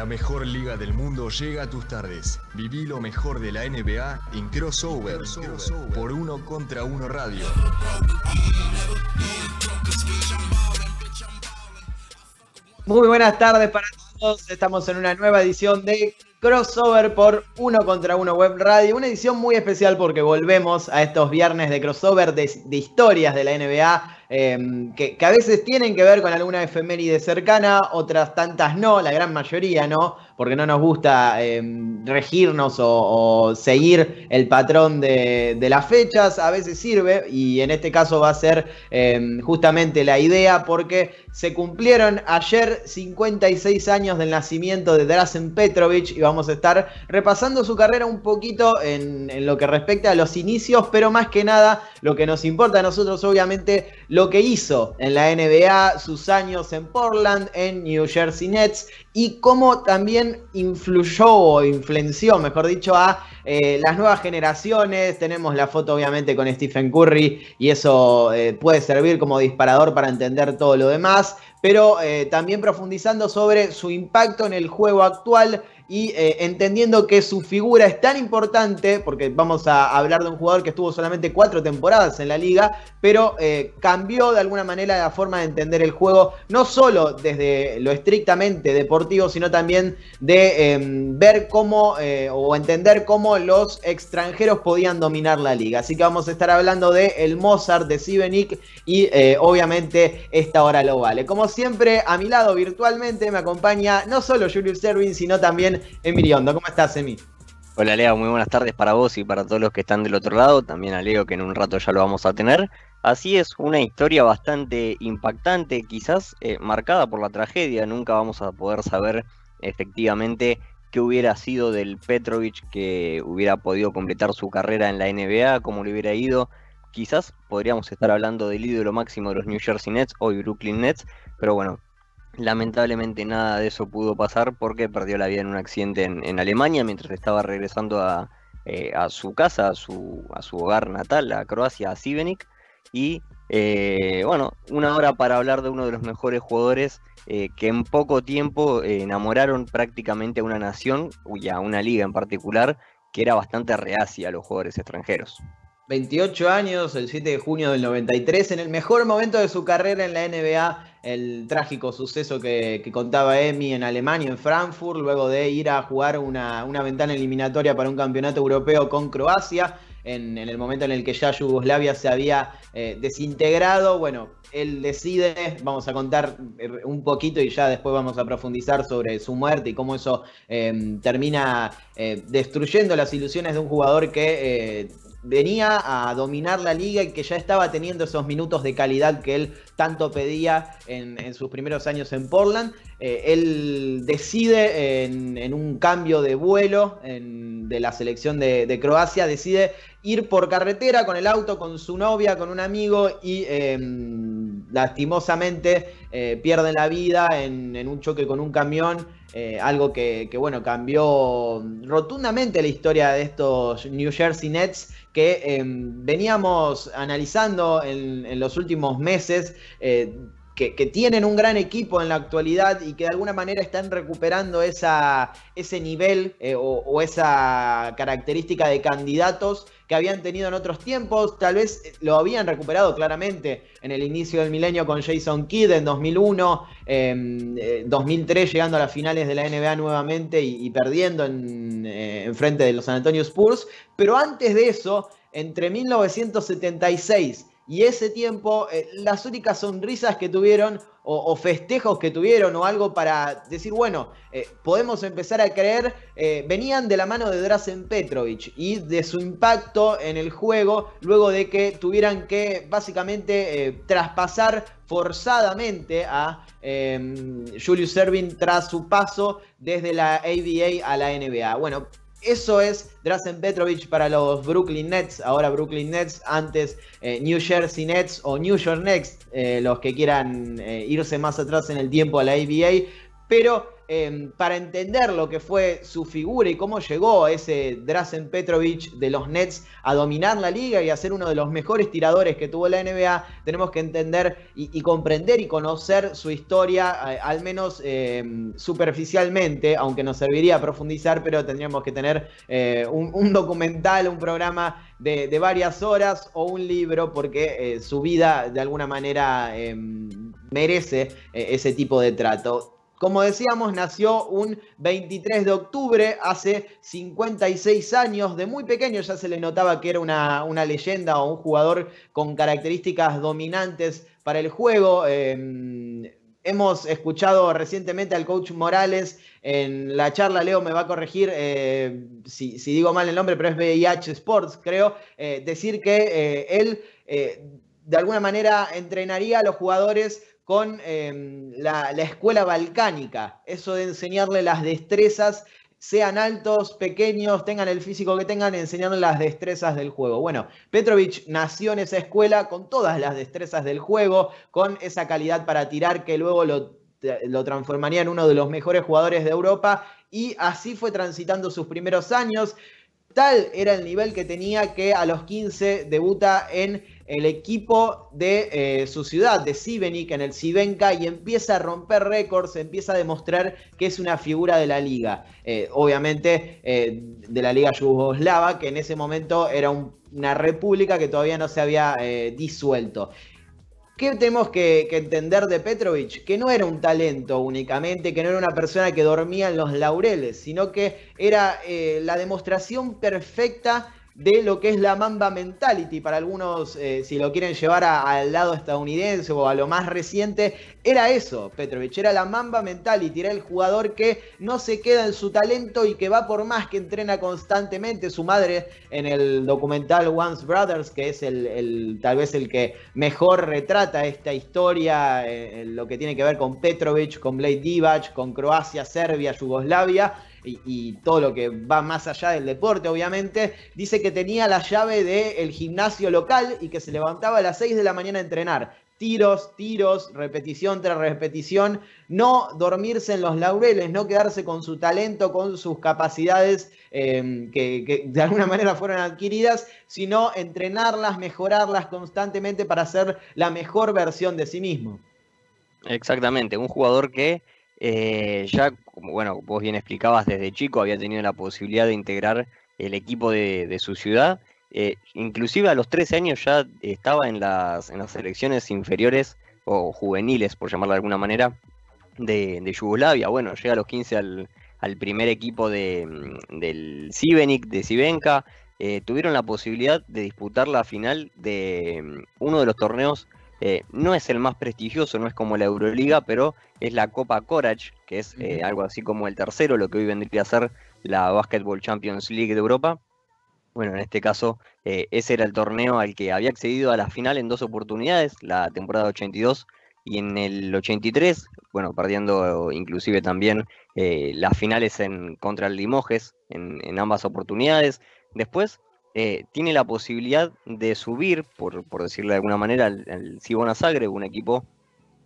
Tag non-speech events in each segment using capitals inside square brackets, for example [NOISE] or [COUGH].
La mejor liga del mundo llega a tus tardes. Viví lo mejor de la NBA en crossover, por uno contra uno radio. Muy buenas tardes para todos. Estamos en una nueva edición de crossover por 1 contra 1 web radio. Una edición muy especial porque volvemos a estos viernes de crossover de historias de la NBA Em, que, que, a veces tienen que ver con alguna efeméride cercana, otras tantas no, la gran mayoría no, porque no nos gusta em, regirnos o, seguir el patrón de, las fechas, a veces sirve y en este caso va a ser em, justamente la idea porque se cumplieron ayer 56 años del nacimiento de Drazen Petrovic y vamos a estar repasando su carrera un poquito en, en lo que respecta a los inicios, pero más que nada lo que nos importa a nosotros obviamente lo que hizo en la NBA, sus años en Portland, en New Jersey Nets y cómo también influyó o influenció, mejor dicho, a eh, las nuevas generaciones. Tenemos la foto obviamente con Stephen Curry y eso eh, puede servir como disparador para entender todo lo demás, pero eh, también profundizando sobre su impacto en el juego actual y eh, entendiendo que su figura es tan importante, porque vamos a hablar de un jugador que estuvo solamente cuatro temporadas en la liga, pero eh, cambió de alguna manera la forma de entender el juego, no solo desde lo estrictamente deportivo, sino también de em, ver cómo eh, o entender cómo los extranjeros podían dominar la liga. Así que vamos a estar hablando de el Mozart, de Sibenik y obviamente esta hora lo vale. Como siempre, a mi lado virtualmente me acompaña no solo Julius Servin, sino también Emilio ¿Cómo estás, Emi? Hola, Leo. Muy buenas tardes para vos y para todos los que están del otro lado. También a Leo, que en un rato ya lo vamos a tener. Así es, una historia bastante impactante, quizás eh, marcada por la tragedia. Nunca vamos a poder saber efectivamente qué hubiera sido del Petrovic que hubiera podido completar su carrera en la NBA, cómo le hubiera ido. Quizás podríamos estar hablando del ídolo máximo de los New Jersey Nets, hoy Brooklyn Nets, pero bueno, Lamentablemente nada de eso pudo pasar porque perdió la vida en un accidente en, Alemania mientras estaba regresando a, eh, su casa, a su, hogar natal, a Croacia, a Sibenik... Y eh, bueno, una hora para hablar de uno de los mejores jugadores eh, que en poco tiempo enamoraron prácticamente a una nación y a una liga en particular que era bastante reacia a los jugadores extranjeros. 28 años, el 7 de junio del 93, en el mejor momento de su carrera en la NBA, el trágico suceso que, contaba Emi en Alemania, en Frankfurt, luego de ir a jugar una, ventana eliminatoria para un campeonato europeo con Croacia, en, el momento en el que ya Yugoslavia se había eh, desintegrado. Bueno, él decide, vamos a contar eh, un poquito y ya después vamos a profundizar sobre su muerte y cómo eso eh, termina destruyendo las ilusiones de un jugador que venía a dominar la liga y que ya estaba teniendo esos minutos de calidad que él tanto pedía en, sus primeros años en Portland. Eh, él decide en, un cambio de vuelo de la selección de, Croacia, decide ir por carretera con el auto, con su novia, con un amigo y... Em, lastimosamente eh, pierden la vida en, un choque con un camión, eh, algo que, bueno, cambió rotundamente la historia de estos New Jersey Nets que em, veníamos analizando en, los últimos meses eh, que, tienen un gran equipo en la actualidad y que de alguna manera están recuperando esa, ese nivel eh, o, esa característica de candidatos que habían tenido en otros tiempos. Tal vez eh, lo habían recuperado claramente en el inicio del milenio con Jason Kidd en 2001, 2003 em, eh, llegando a las finales de la NBA nuevamente y, perdiendo en, en frente de los San Antonio Spurs. Pero antes de eso, entre 1976 y ese tiempo eh, las únicas sonrisas que tuvieron o, festejos que tuvieron o algo para decir, bueno, eh, podemos empezar a creer, eh, venían de la mano de Drazen Petrovic y de su impacto en el juego luego de que tuvieran que básicamente traspasar forzadamente a em, Julius Erving tras su paso desde la ABA a la NBA. Bueno, eso es Drazen Petrovic para los Brooklyn Nets, ahora Brooklyn Nets, antes eh, New Jersey Nets o New York Next, eh, los que quieran eh, irse más atrás en el tiempo a la ABA, pero Em, para entender lo que fue su figura y cómo llegó ese Drazen Petrovic de los Nets a dominar la liga y a ser uno de los mejores tiradores que tuvo la NBA, tenemos que entender y, comprender y conocer su historia, al menos em, superficialmente, aunque nos serviría profundizar, pero tendríamos que tener eh, un, documental, un programa de, varias horas o un libro, porque eh, su vida de alguna manera em, merece eh, ese tipo de trato. Como decíamos, nació un 23 de octubre, hace 56 años, de muy pequeño ya se le notaba que era una, leyenda o un jugador con características dominantes para el juego. Em, hemos escuchado recientemente al coach Morales en la charla, Leo me va a corregir eh, si, digo mal el nombre, pero es VIH Sports, creo, eh, decir que eh, él de alguna manera entrenaría a los jugadores con em, la, escuela balcánica, eso de enseñarle las destrezas sean altos, pequeños, tengan el físico que tengan, enseñarle las destrezas del juego. Bueno, Petrovic nació en esa escuela con todas las destrezas del juego, con esa calidad para tirar que luego lo, lo transformaría en uno de los mejores jugadores de Europa y así fue transitando sus primeros años. Tal era el nivel que tenía que a los 15 debuta en el equipo de eh, su ciudad, de Sibenik, en el Sibenka, y empieza a romper récords, empieza a demostrar que es una figura de la liga. Eh, obviamente, eh, de la liga yugoslava, que en ese momento era una república que todavía no se había disuelto. ¿Qué tenemos que, que, entender de Petrovic? Que no era un talento únicamente, que no era una persona que dormía en los laureles, sino que era la demostración perfecta de lo que es la Mamba Mentality. Para algunos, eh, si lo quieren llevar al lado estadounidense o a lo más reciente, era eso, Petrovic, era la Mamba Mentality, era el jugador que no se queda en su talento y que va por más, que entrena constantemente. Su madre en el documental Once Brothers, que es el, tal vez el que mejor retrata esta historia, eh, lo que tiene que ver con Petrovic, con Blade Divac, con Croacia, Serbia, Yugoslavia y, todo lo que va más allá del deporte, obviamente, dice que tenía la llave del gimnasio local y que se levantaba a las 6 de la mañana a entrenar. Tiros, tiros, repetición tras repetición, no dormirse en los laureles, no quedarse con su talento, con sus capacidades em, que, de alguna manera fueron adquiridas, sino entrenarlas, mejorarlas constantemente para ser la mejor versión de sí mismo. Exactamente, un jugador que eh, ya bueno, vos bien explicabas, desde chico había tenido la posibilidad de integrar el equipo de, su ciudad. Eh, inclusive a los 13 años ya estaba en las, elecciones selecciones inferiores o juveniles, por llamarlo de alguna manera, de, Yugoslavia. Bueno, llega a los 15 al, primer equipo de, mm, del Sibenik, de Sibenka. Eh, tuvieron la posibilidad de disputar la final de mm, uno de los torneos eh, no es el más prestigioso, no es como la Euroliga, pero es la Copa Courage, que es eh, algo así como el tercero, lo que hoy vendría a ser la Basketball Champions League de Europa. Bueno, en este caso, eh, ese era el torneo al que había accedido a la final en dos oportunidades, la temporada 82 y en el 83, bueno, perdiendo inclusive también las finales en, contra el Limoges en, en ambas oportunidades. Después, eh, tiene la posibilidad de subir, por, decirlo de alguna manera, al Cibona Zagreb, un equipo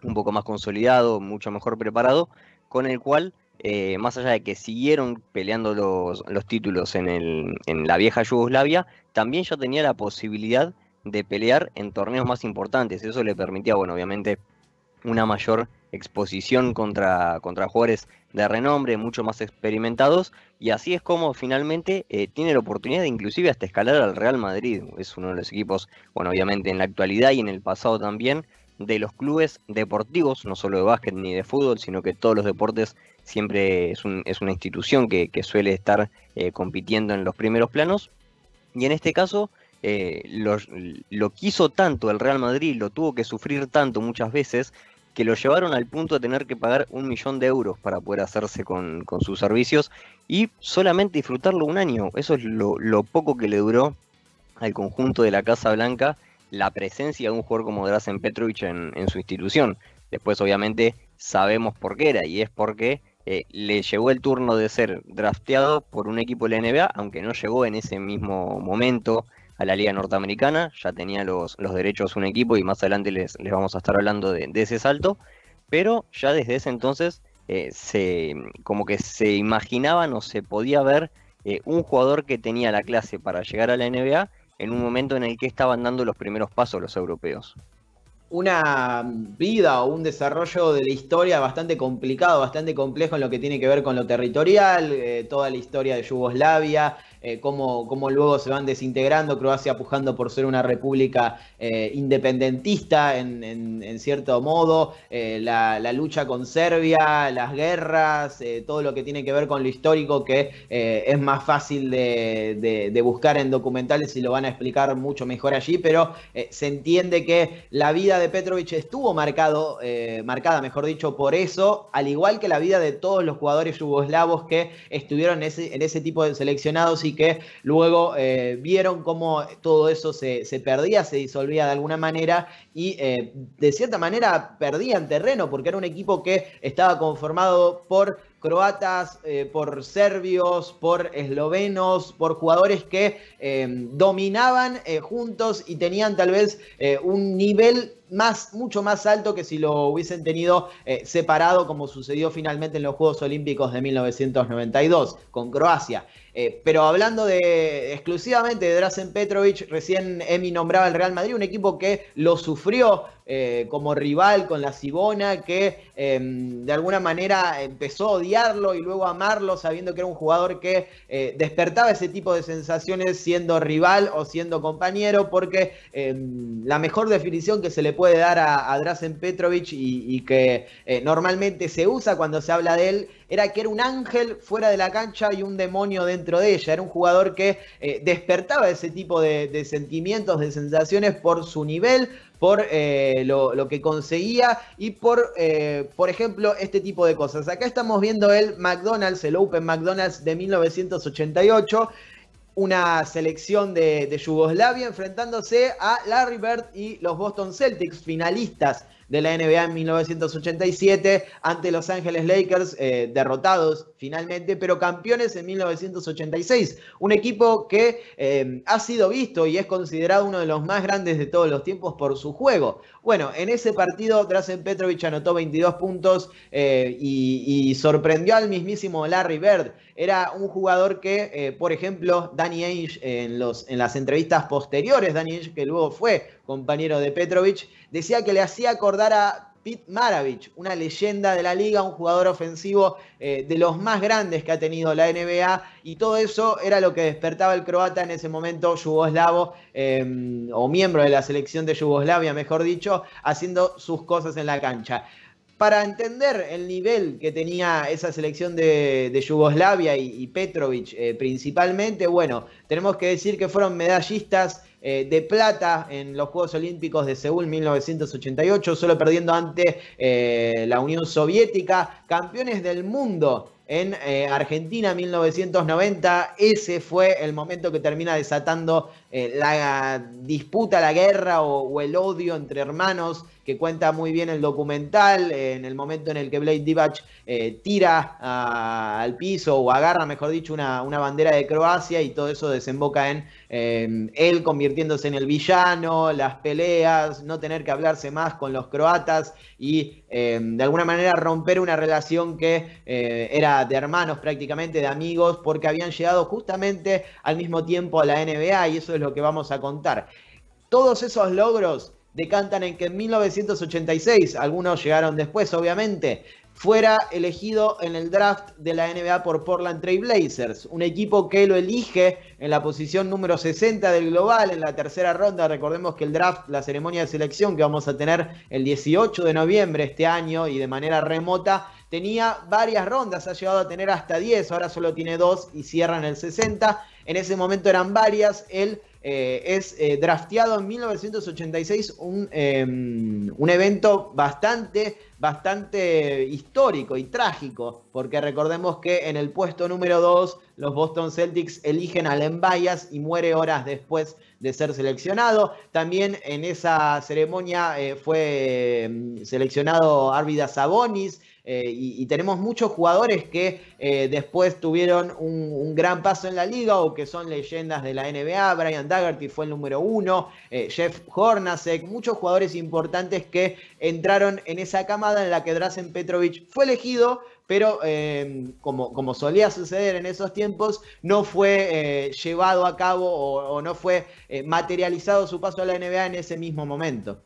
un poco más consolidado, mucho mejor preparado, con el cual, eh, más allá de que siguieron peleando los, los títulos en, el, en la vieja Yugoslavia, también ya tenía la posibilidad de pelear en torneos más importantes. Eso le permitía, bueno, obviamente una mayor exposición contra, contra jugadores de renombre, mucho más experimentados, y así es como finalmente eh, tiene la oportunidad de inclusive hasta escalar al Real Madrid. Es uno de los equipos, bueno, obviamente en la actualidad y en el pasado también, de los clubes deportivos, no solo de básquet ni de fútbol, sino que todos los deportes siempre es, una institución que, suele estar eh, compitiendo en los primeros planos. Y en este caso, eh, lo quiso tanto el Real Madrid, lo tuvo que sufrir tanto muchas veces, que lo llevaron al punto de tener que pagar un millón de euros para poder hacerse con, sus servicios y solamente disfrutarlo un año. Eso es lo, poco que le duró al conjunto de la Casa Blanca la presencia de un jugador como Drazen Petrovic en, su institución. Después, obviamente, sabemos por qué era y es porque eh, le llegó el turno de ser drafteado por un equipo de la NBA, aunque no llegó en ese mismo momento a la Liga Norteamericana, ya tenía los, los derechos un equipo y más adelante les, vamos a estar hablando de, ese salto, pero ya desde ese entonces eh, se, como que se imaginaban o se podía ver eh, un jugador que tenía la clase para llegar a la NBA en un momento en el que estaban dando los primeros pasos los europeos. Una vida o un desarrollo de la historia bastante complicado, bastante complejo en lo que tiene que ver con lo territorial, eh, toda la historia de Yugoslavia, eh, cómo, luego se van desintegrando, Croacia pujando por ser una república eh, independentista en, cierto modo, eh, la, lucha con Serbia, las guerras, todo lo que tiene que ver con lo histórico que es más fácil de, buscar en documentales y lo van a explicar mucho mejor allí, pero se entiende que la vida de Petrovic estuvo marcado, marcada, mejor dicho, por eso, al igual que la vida de todos los jugadores yugoslavos que estuvieron en ese, en ese tipo de seleccionados y que luego eh, vieron cómo todo eso se, perdía, se disolvía de alguna manera y eh, de cierta manera perdían terreno porque era un equipo que estaba conformado por croatas, eh, por serbios, por eslovenos, por jugadores que dominaban juntos y tenían tal vez un nivel más, mucho más alto que si lo hubiesen tenido separado como sucedió finalmente en los Juegos Olímpicos de 1992 con Croacia. Eh, pero hablando de exclusivamente de Drazen Petrovic, recién Emi nombraba el Real Madrid, un equipo que lo sufrió eh, como rival con la Sibona, que em, de alguna manera empezó a odiarlo y luego a amarlo, sabiendo que era un jugador que eh, despertaba ese tipo de sensaciones siendo rival o siendo compañero, porque em, la mejor definición que se le puede dar a, a Drazen Petrovic y, que eh, normalmente se usa cuando se habla de él, era que era un ángel fuera de la cancha y un demonio dentro de ella. Era un jugador que despertaba ese tipo de, de sentimientos, de sensaciones por su nivel, por eh, lo, que conseguía y por, eh, por ejemplo, este tipo de cosas. Acá estamos viendo el McDonald's, el Open McDonald's de 1988 una selección de, Yugoslavia enfrentándose a Larry Bird y los Boston Celtics, finalistas de la NBA en 1987 ante Los Ángeles Lakers, eh, derrotados finalmente, pero campeones en 1986. Un equipo que eh, ha sido visto y es considerado uno de los más grandes de todos los tiempos por su juego. Bueno, en ese partido Drazen Petrovic anotó 22 puntos eh, y, sorprendió al mismísimo Larry Bird. Era un jugador que, eh, por ejemplo, Danny Ainge en, las entrevistas posteriores, Danny que luego fue compañero de Petrovic, decía que le hacía acordar a Pit Maravich, una leyenda de la liga, un jugador ofensivo eh, de los más grandes que ha tenido la NBA, y todo eso era lo que despertaba el croata en ese momento yugoslavo, em, o miembro de la selección de Yugoslavia, mejor dicho, haciendo sus cosas en la cancha. Para entender el nivel que tenía esa selección de, Yugoslavia y, y Petrovic eh, principalmente, bueno, tenemos que decir que fueron medallistas eh, de plata en los Juegos Olímpicos de Seúl 1988, solo perdiendo ante eh, la Unión Soviética, campeones del mundo. En eh, Argentina 1990, ese fue el momento que termina desatando la disputa, la guerra o, el odio entre hermanos que cuenta muy bien el documental, en el momento en el que Blade Divac tira al piso o agarra, mejor dicho, una, bandera de Croacia y todo eso desemboca en eh, él convirtiéndose en el villano, las peleas, no tener que hablarse más con los croatas y eh, de alguna manera romper una relación que eh, era de hermanos prácticamente, de amigos, porque habían llegado justamente al mismo tiempo a la NBA y eso es lo que vamos a contar. Todos esos logros decantan en que en 1986, algunos llegaron después obviamente, fuera elegido en el draft de la NBA por Portland Trail Blazers, un equipo que lo elige en la posición número 60 del global en la tercera ronda. Recordemos que el draft, la ceremonia de selección que vamos a tener el 18 de noviembre este año y de manera remota, tenía varias rondas, ha llegado a tener hasta 10, ahora solo tiene dos y cierran el 60. En ese momento eran varias, El eh, es eh, drafteado en 1986, em, un, evento bastante, bastante histórico y trágico, porque recordemos que en el puesto número 2 los Boston Celtics eligen a Len y muere horas después de ser seleccionado. También en esa ceremonia eh, fue em, seleccionado Arvida Sabonis, eh, y, tenemos muchos jugadores que eh, después tuvieron un, gran paso en la liga o que son leyendas de la NBA. Brian Daggerty fue el número uno, eh, Jeff Hornacek, muchos jugadores importantes que entraron en esa camada en la que Drazen Petrovic fue elegido, pero em, como, solía suceder en esos tiempos, no fue llevado a cabo o, no fue materializado su paso a la NBA en ese mismo momento.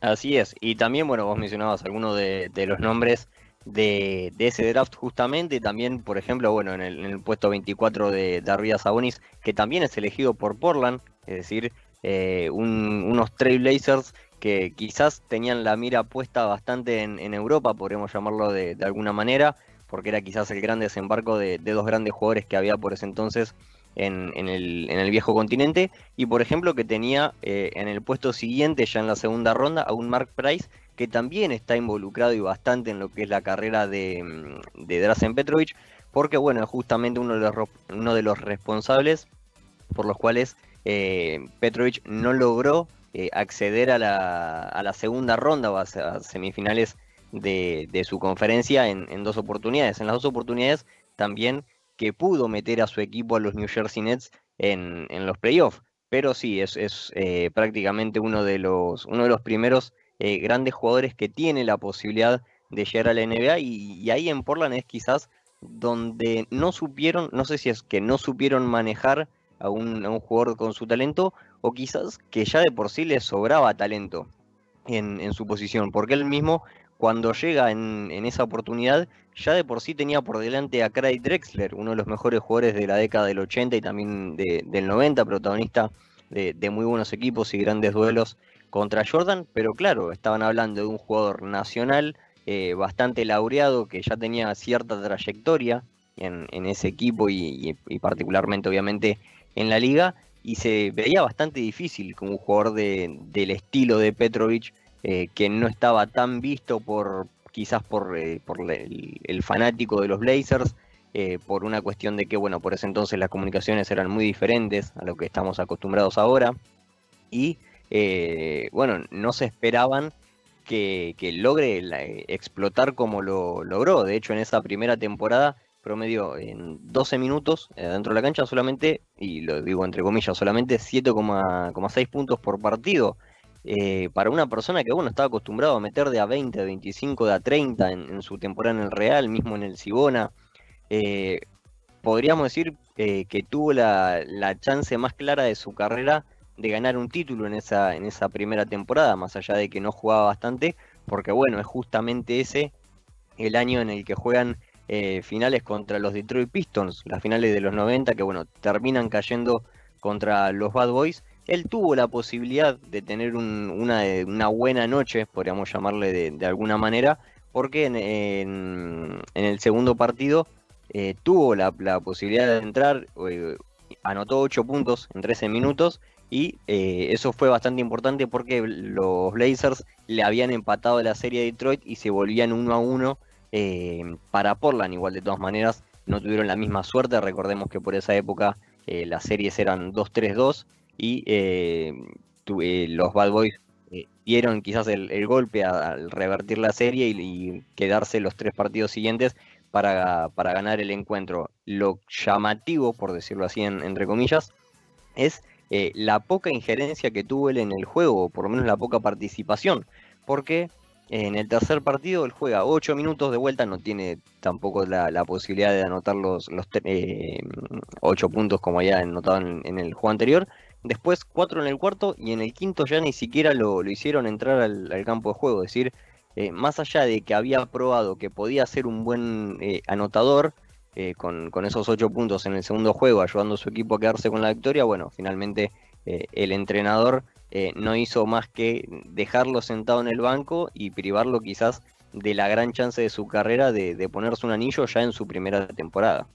Así es, y también, bueno, vos mencionabas algunos de, los nombres de, ese draft justamente, también, por ejemplo, bueno, en el, puesto 24 de, de Sabonis, que también es elegido por Portland, es decir, eh, unos Trailblazers que quizás tenían la mira puesta bastante en, Europa, podríamos llamarlo de, alguna manera, porque era quizás el gran desembarco de, dos grandes jugadores que había por ese entonces en, el, viejo continente. Y por ejemplo, que tenía eh, en el puesto siguiente, ya en la segunda ronda, a un Mark Price que también está involucrado y bastante en lo que es la carrera de, mm, de Drazen Petrovic, porque bueno, es justamente uno de los, uno de los responsables por los cuales eh, Petrovic no logró eh, acceder a la, a la, segunda ronda o a, semifinales de, su conferencia en, en dos oportunidades. En las dos oportunidades también que pudo meter a su equipo a los New Jersey Nets en, los playoffs. Pero sí, es, eh, prácticamente uno de los, uno de los primeros eh, grandes jugadores que tiene la posibilidad de llegar a la NBA y, ahí en Portland es quizás donde no supieron, no sé si es que no supieron manejar a un, jugador con su talento o quizás que ya de por sí le sobraba talento en, en, su posición, porque él mismo cuando llega en, esa oportunidad, ya de por sí tenía por delante a Craig Drexler, uno de los mejores jugadores de la década del 80 y también del 90, protagonista de, muy buenos equipos y grandes duelos contra Jordan, pero claro, estaban hablando de un jugador nacional eh, bastante laureado que ya tenía cierta trayectoria en, ese equipo y, particularmente obviamente en la liga, y se veía bastante difícil como un jugador del estilo de Petrovic eh, que no estaba tan visto por quizás por, eh, el, fanático de los Blazers, eh, por una cuestión de que, bueno, por ese entonces las comunicaciones eran muy diferentes a lo que estamos acostumbrados ahora. Y, bueno, no se esperaban que, logre explotar como lo logró. De hecho, en esa primera temporada promedio en 12 minutos dentro de la cancha solamente, y lo digo entre comillas, solamente 7,6 puntos por partido, eh, para una persona que bueno estaba acostumbrado a meter de a 20, de 25, de a 30 en, su temporada en el Real, mismo en el Cibona, eh, podríamos decir eh, que tuvo la, chance más clara de su carrera de ganar un título en esa, en esa primera temporada, más allá de que no jugaba bastante, porque bueno, es justamente ese el año en el que juegan finales contra los Detroit Pistons, las finales de los 90, que bueno, terminan cayendo contra los Bad Boys él tuvo la posibilidad de tener una, buena noche, podríamos llamarle de, alguna manera, porque en, el segundo partido eh, tuvo la, posibilidad de entrar, eh, anotó 8 puntos en 13 minutos y eh, eso fue bastante importante porque los Blazers le habían empatado la serie de Detroit y se volvían 1 a 1 para Portland, igual de todas maneras no tuvieron la misma suerte, recordemos que por esa época las series eran 2-3-2 y eh, eh, los Bad Boys eh, dieron quizás el, golpe al revertir la serie y, quedarse los tres partidos siguientes para, ganar el encuentro. Lo llamativo, por decirlo así, entre comillas, es eh, la poca injerencia que tuvo él en el juego, o por lo menos la poca participación, porque en el tercer partido él juega ocho minutos de vuelta, no tiene tampoco la, posibilidad de anotar los, los eh, 8 puntos como ya anotado en el juego anterior, Después cuatro en el cuarto y en el quinto ya ni siquiera lo, hicieron entrar al, campo de juego. Es decir, eh, más allá de que había probado que podía ser un buen eh, anotador eh, con, esos ocho puntos en el segundo juego, ayudando a su equipo a quedarse con la victoria, bueno, finalmente el entrenador no hizo más que dejarlo sentado en el banco y privarlo quizás de la gran chance de su carrera de ponerse un anillo ya en su primera temporada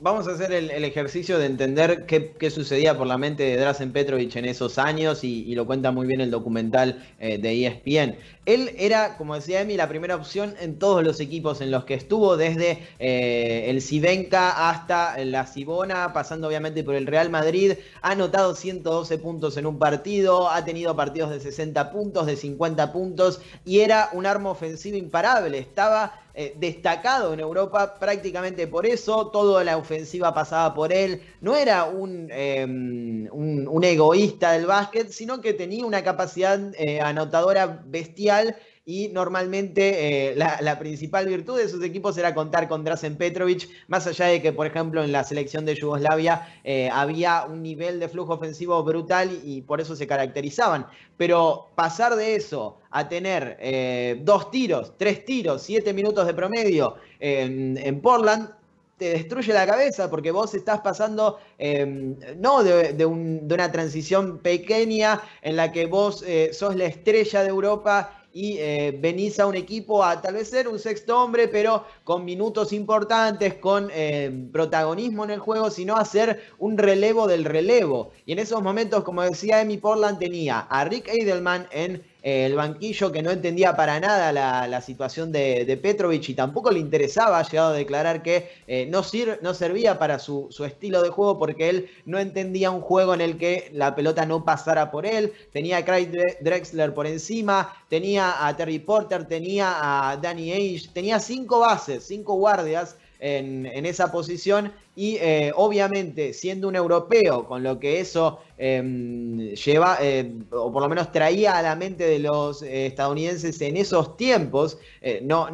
vamos a hacer el, ejercicio de entender qué, sucedía por la mente de Drazen Petrovich en esos años y, lo cuenta muy bien el documental eh, de ESPN. Él era, como decía Emi, la primera opción en todos los equipos en los que estuvo, desde eh, el Civenca hasta la Cibona, pasando obviamente por el Real Madrid. Ha anotado 112 puntos en un partido, ha tenido partidos de 60 puntos, de 50 puntos, y era un arma ofensiva imparable. Estaba eh, destacado en Europa prácticamente por eso, toda la ofensiva pasaba por él, no era em, un, egoísta del básquet, sino que tenía una capacidad eh, anotadora bestial y normalmente eh, la, principal virtud de sus equipos era contar con Drazen Petrovic, más allá de que, por ejemplo, en la selección de Yugoslavia eh, había un nivel de flujo ofensivo brutal y por eso se caracterizaban. Pero pasar de eso a tener eh, dos tiros, tres tiros, siete minutos de promedio en, Portland, te destruye la cabeza porque vos estás pasando, em, no de, una transición pequeña en la que vos sos la estrella de Europa y eh, venís a un equipo a tal vez ser un sexto hombre, pero con minutos importantes, con eh, protagonismo en el juego, sino hacer un relevo del relevo. Y en esos momentos, como decía Emi, Portland tenía a Rick Edelman en el banquillo que no entendía para nada la, situación de, de, Petrovic y tampoco le interesaba, ha llegado a declarar que eh, no, no, servía para su, estilo de juego porque él no entendía un juego en el que la pelota no pasara por él, tenía a Craig Drexler por encima, tenía a Terry Porter, tenía a Danny Age, tenía cinco bases, cinco guardias en, en esa posición y eh, obviamente siendo un europeo, con lo que eso em, lleva, em, o por lo menos traía a la mente de los eh, estadounidenses en esos tiempos, eh, no,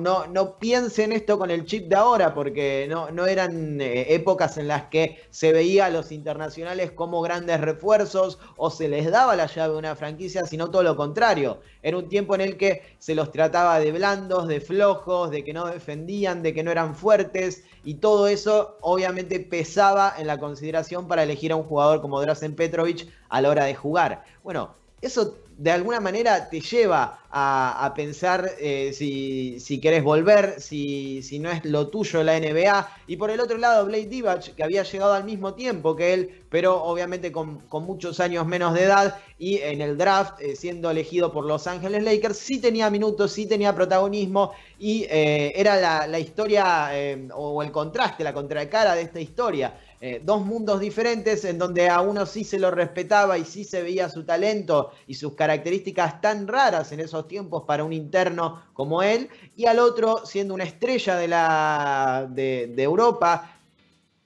piensen esto con el chip de ahora, porque no, no eran épocas en las que se veía a los internacionales como grandes refuerzos o se les daba la llave a una franquicia, sino todo lo contrario. Era un tiempo en el que se los trataba de blandos, de flojos, de que no defendían, de que no eran fuertes, y todo eso obviamente pesaba en la consideración para elegir a un jugador como Drazen Petrovic a la hora de jugar. Bueno, eso de alguna manera te lleva a, pensar eh, si, si, querés volver, si, no es lo tuyo la NBA. Y por el otro lado, Blade Divach, que había llegado al mismo tiempo que él, pero obviamente con, muchos años menos de edad y en el draft, eh, siendo elegido por Los Ángeles Lakers, sí tenía minutos, sí tenía protagonismo y eh, era la, la historia o el contraste, la contracara de esta historia eh, dos mundos diferentes en donde a uno sí se lo respetaba y sí se veía su talento y sus características tan raras en esos tiempos para un interno como él, y al otro siendo una estrella de, la, de, Europa,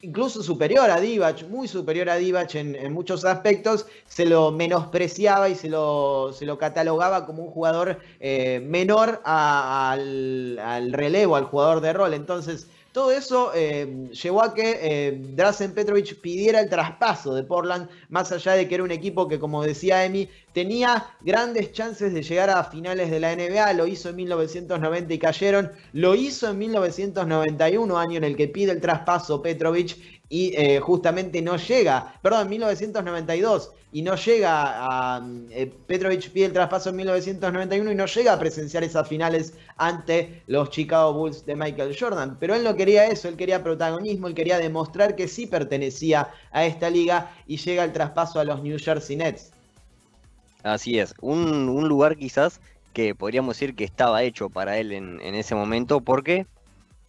incluso superior a Divac, muy superior a Divac en, muchos aspectos, se lo menospreciaba y se lo, catalogaba como un jugador eh, menor al, al, relevo, al jugador de rol. Entonces, todo eso eh, llevó a que eh, Drazen Petrovic pidiera el traspaso de Portland, más allá de que era un equipo que, como decía Emi, tenía grandes chances de llegar a finales de la NBA. Lo hizo en 1990 y cayeron. Lo hizo en 1991, año en el que pide el traspaso Petrovic y eh, justamente no llega, perdón, en 1992, y no llega a. Mm, eh, Petrovic pide el traspaso en 1991 y no llega a presenciar esas finales ante los Chicago Bulls de Michael Jordan. Pero él no quería eso, él quería protagonismo, él quería demostrar que sí pertenecía a esta liga y llega el traspaso a los New Jersey Nets. Así es, un, lugar quizás que podríamos decir que estaba hecho para él en, ese momento, porque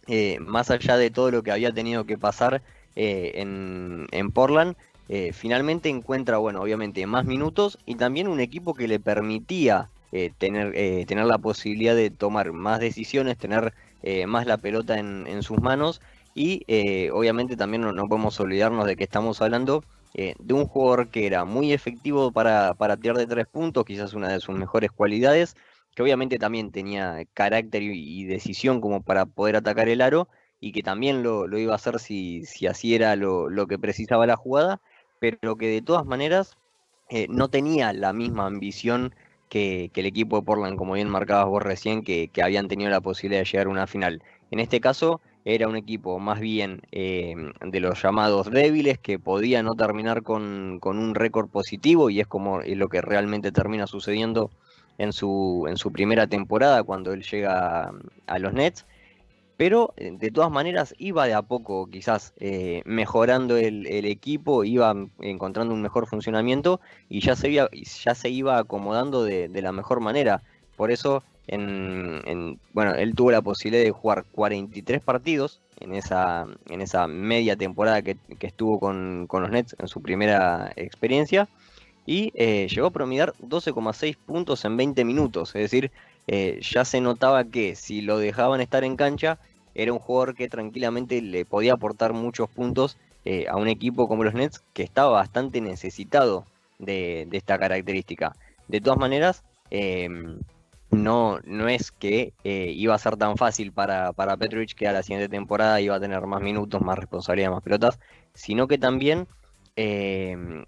eh, más allá de todo lo que había tenido que pasar eh, en, Portland, eh, finalmente encuentra, bueno, obviamente más minutos y también un equipo que le permitía eh, tener, tener la posibilidad de tomar más decisiones, tener más la pelota en, sus manos y obviamente también no, podemos olvidarnos de que estamos hablando de un jugador que era muy efectivo para, tirar de tres puntos, quizás una de sus mejores cualidades, que obviamente también tenía carácter y, decisión como para poder atacar el aro, y que también lo, iba a hacer si, así era lo, que precisaba la jugada, pero que de todas maneras eh, no tenía la misma ambición que, el equipo de Portland, como bien marcabas vos recién, que, habían tenido la posibilidad de llegar a una final. En este caso era un equipo más bien eh, de los llamados débiles, que podía no terminar con, un récord positivo, y es como lo que realmente termina sucediendo en su, en su primera temporada cuando él llega a los Nets pero eh, de todas maneras iba de a poco quizás eh, mejorando el, equipo, iba encontrando un mejor funcionamiento y ya se iba, ya se iba acomodando de, la mejor manera. Por eso, bueno, él tuvo la posibilidad de jugar 43 partidos en esa, en esa media temporada que, estuvo con, los Nets en su primera experiencia y eh, llegó a promediar 12,6 puntos en 20 minutos, es decir, ya se notaba que si lo dejaban estar en cancha, era un jugador que tranquilamente le podía aportar muchos puntos eh, a un equipo como los Nets que estaba bastante necesitado de, esta característica. De todas maneras, em, no, no es que eh, iba a ser tan fácil para, para Petrovic que a la siguiente temporada iba a tener más minutos, más responsabilidad, más pelotas, sino que también em,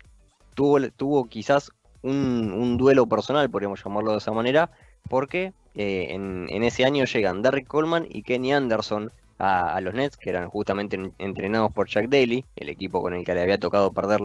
tuvo, tuvo quizás un, un duelo personal, podríamos llamarlo de esa manera, porque eh, en, ese año llegan Derrick Coleman y Kenny Anderson a, los Nets, que eran justamente entrenados por Chuck Daly, el equipo con el que le había tocado perder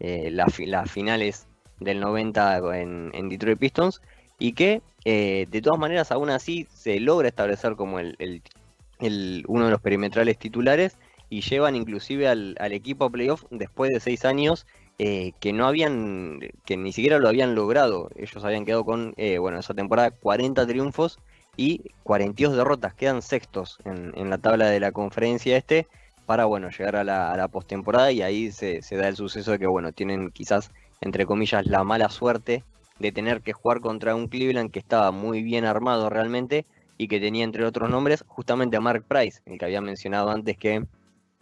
eh, las finales del 90 en, Detroit Pistons, y que eh, de todas maneras aún así se logra establecer como uno de los perimetrales titulares y llevan inclusive al, al equipo a playoff después de seis años eh, que no habían, que ni siquiera lo habían logrado. Ellos habían quedado con, eh, bueno, esa temporada 40 triunfos y 42 derrotas. Quedan sextos en, la tabla de la conferencia este para, bueno, llegar a la, postemporada y ahí se, se, da el suceso de que, bueno, tienen quizás, entre comillas, la mala suerte de tener que jugar contra un Cleveland que estaba muy bien armado realmente y que tenía entre otros nombres justamente a Mark Price, el que había mencionado antes que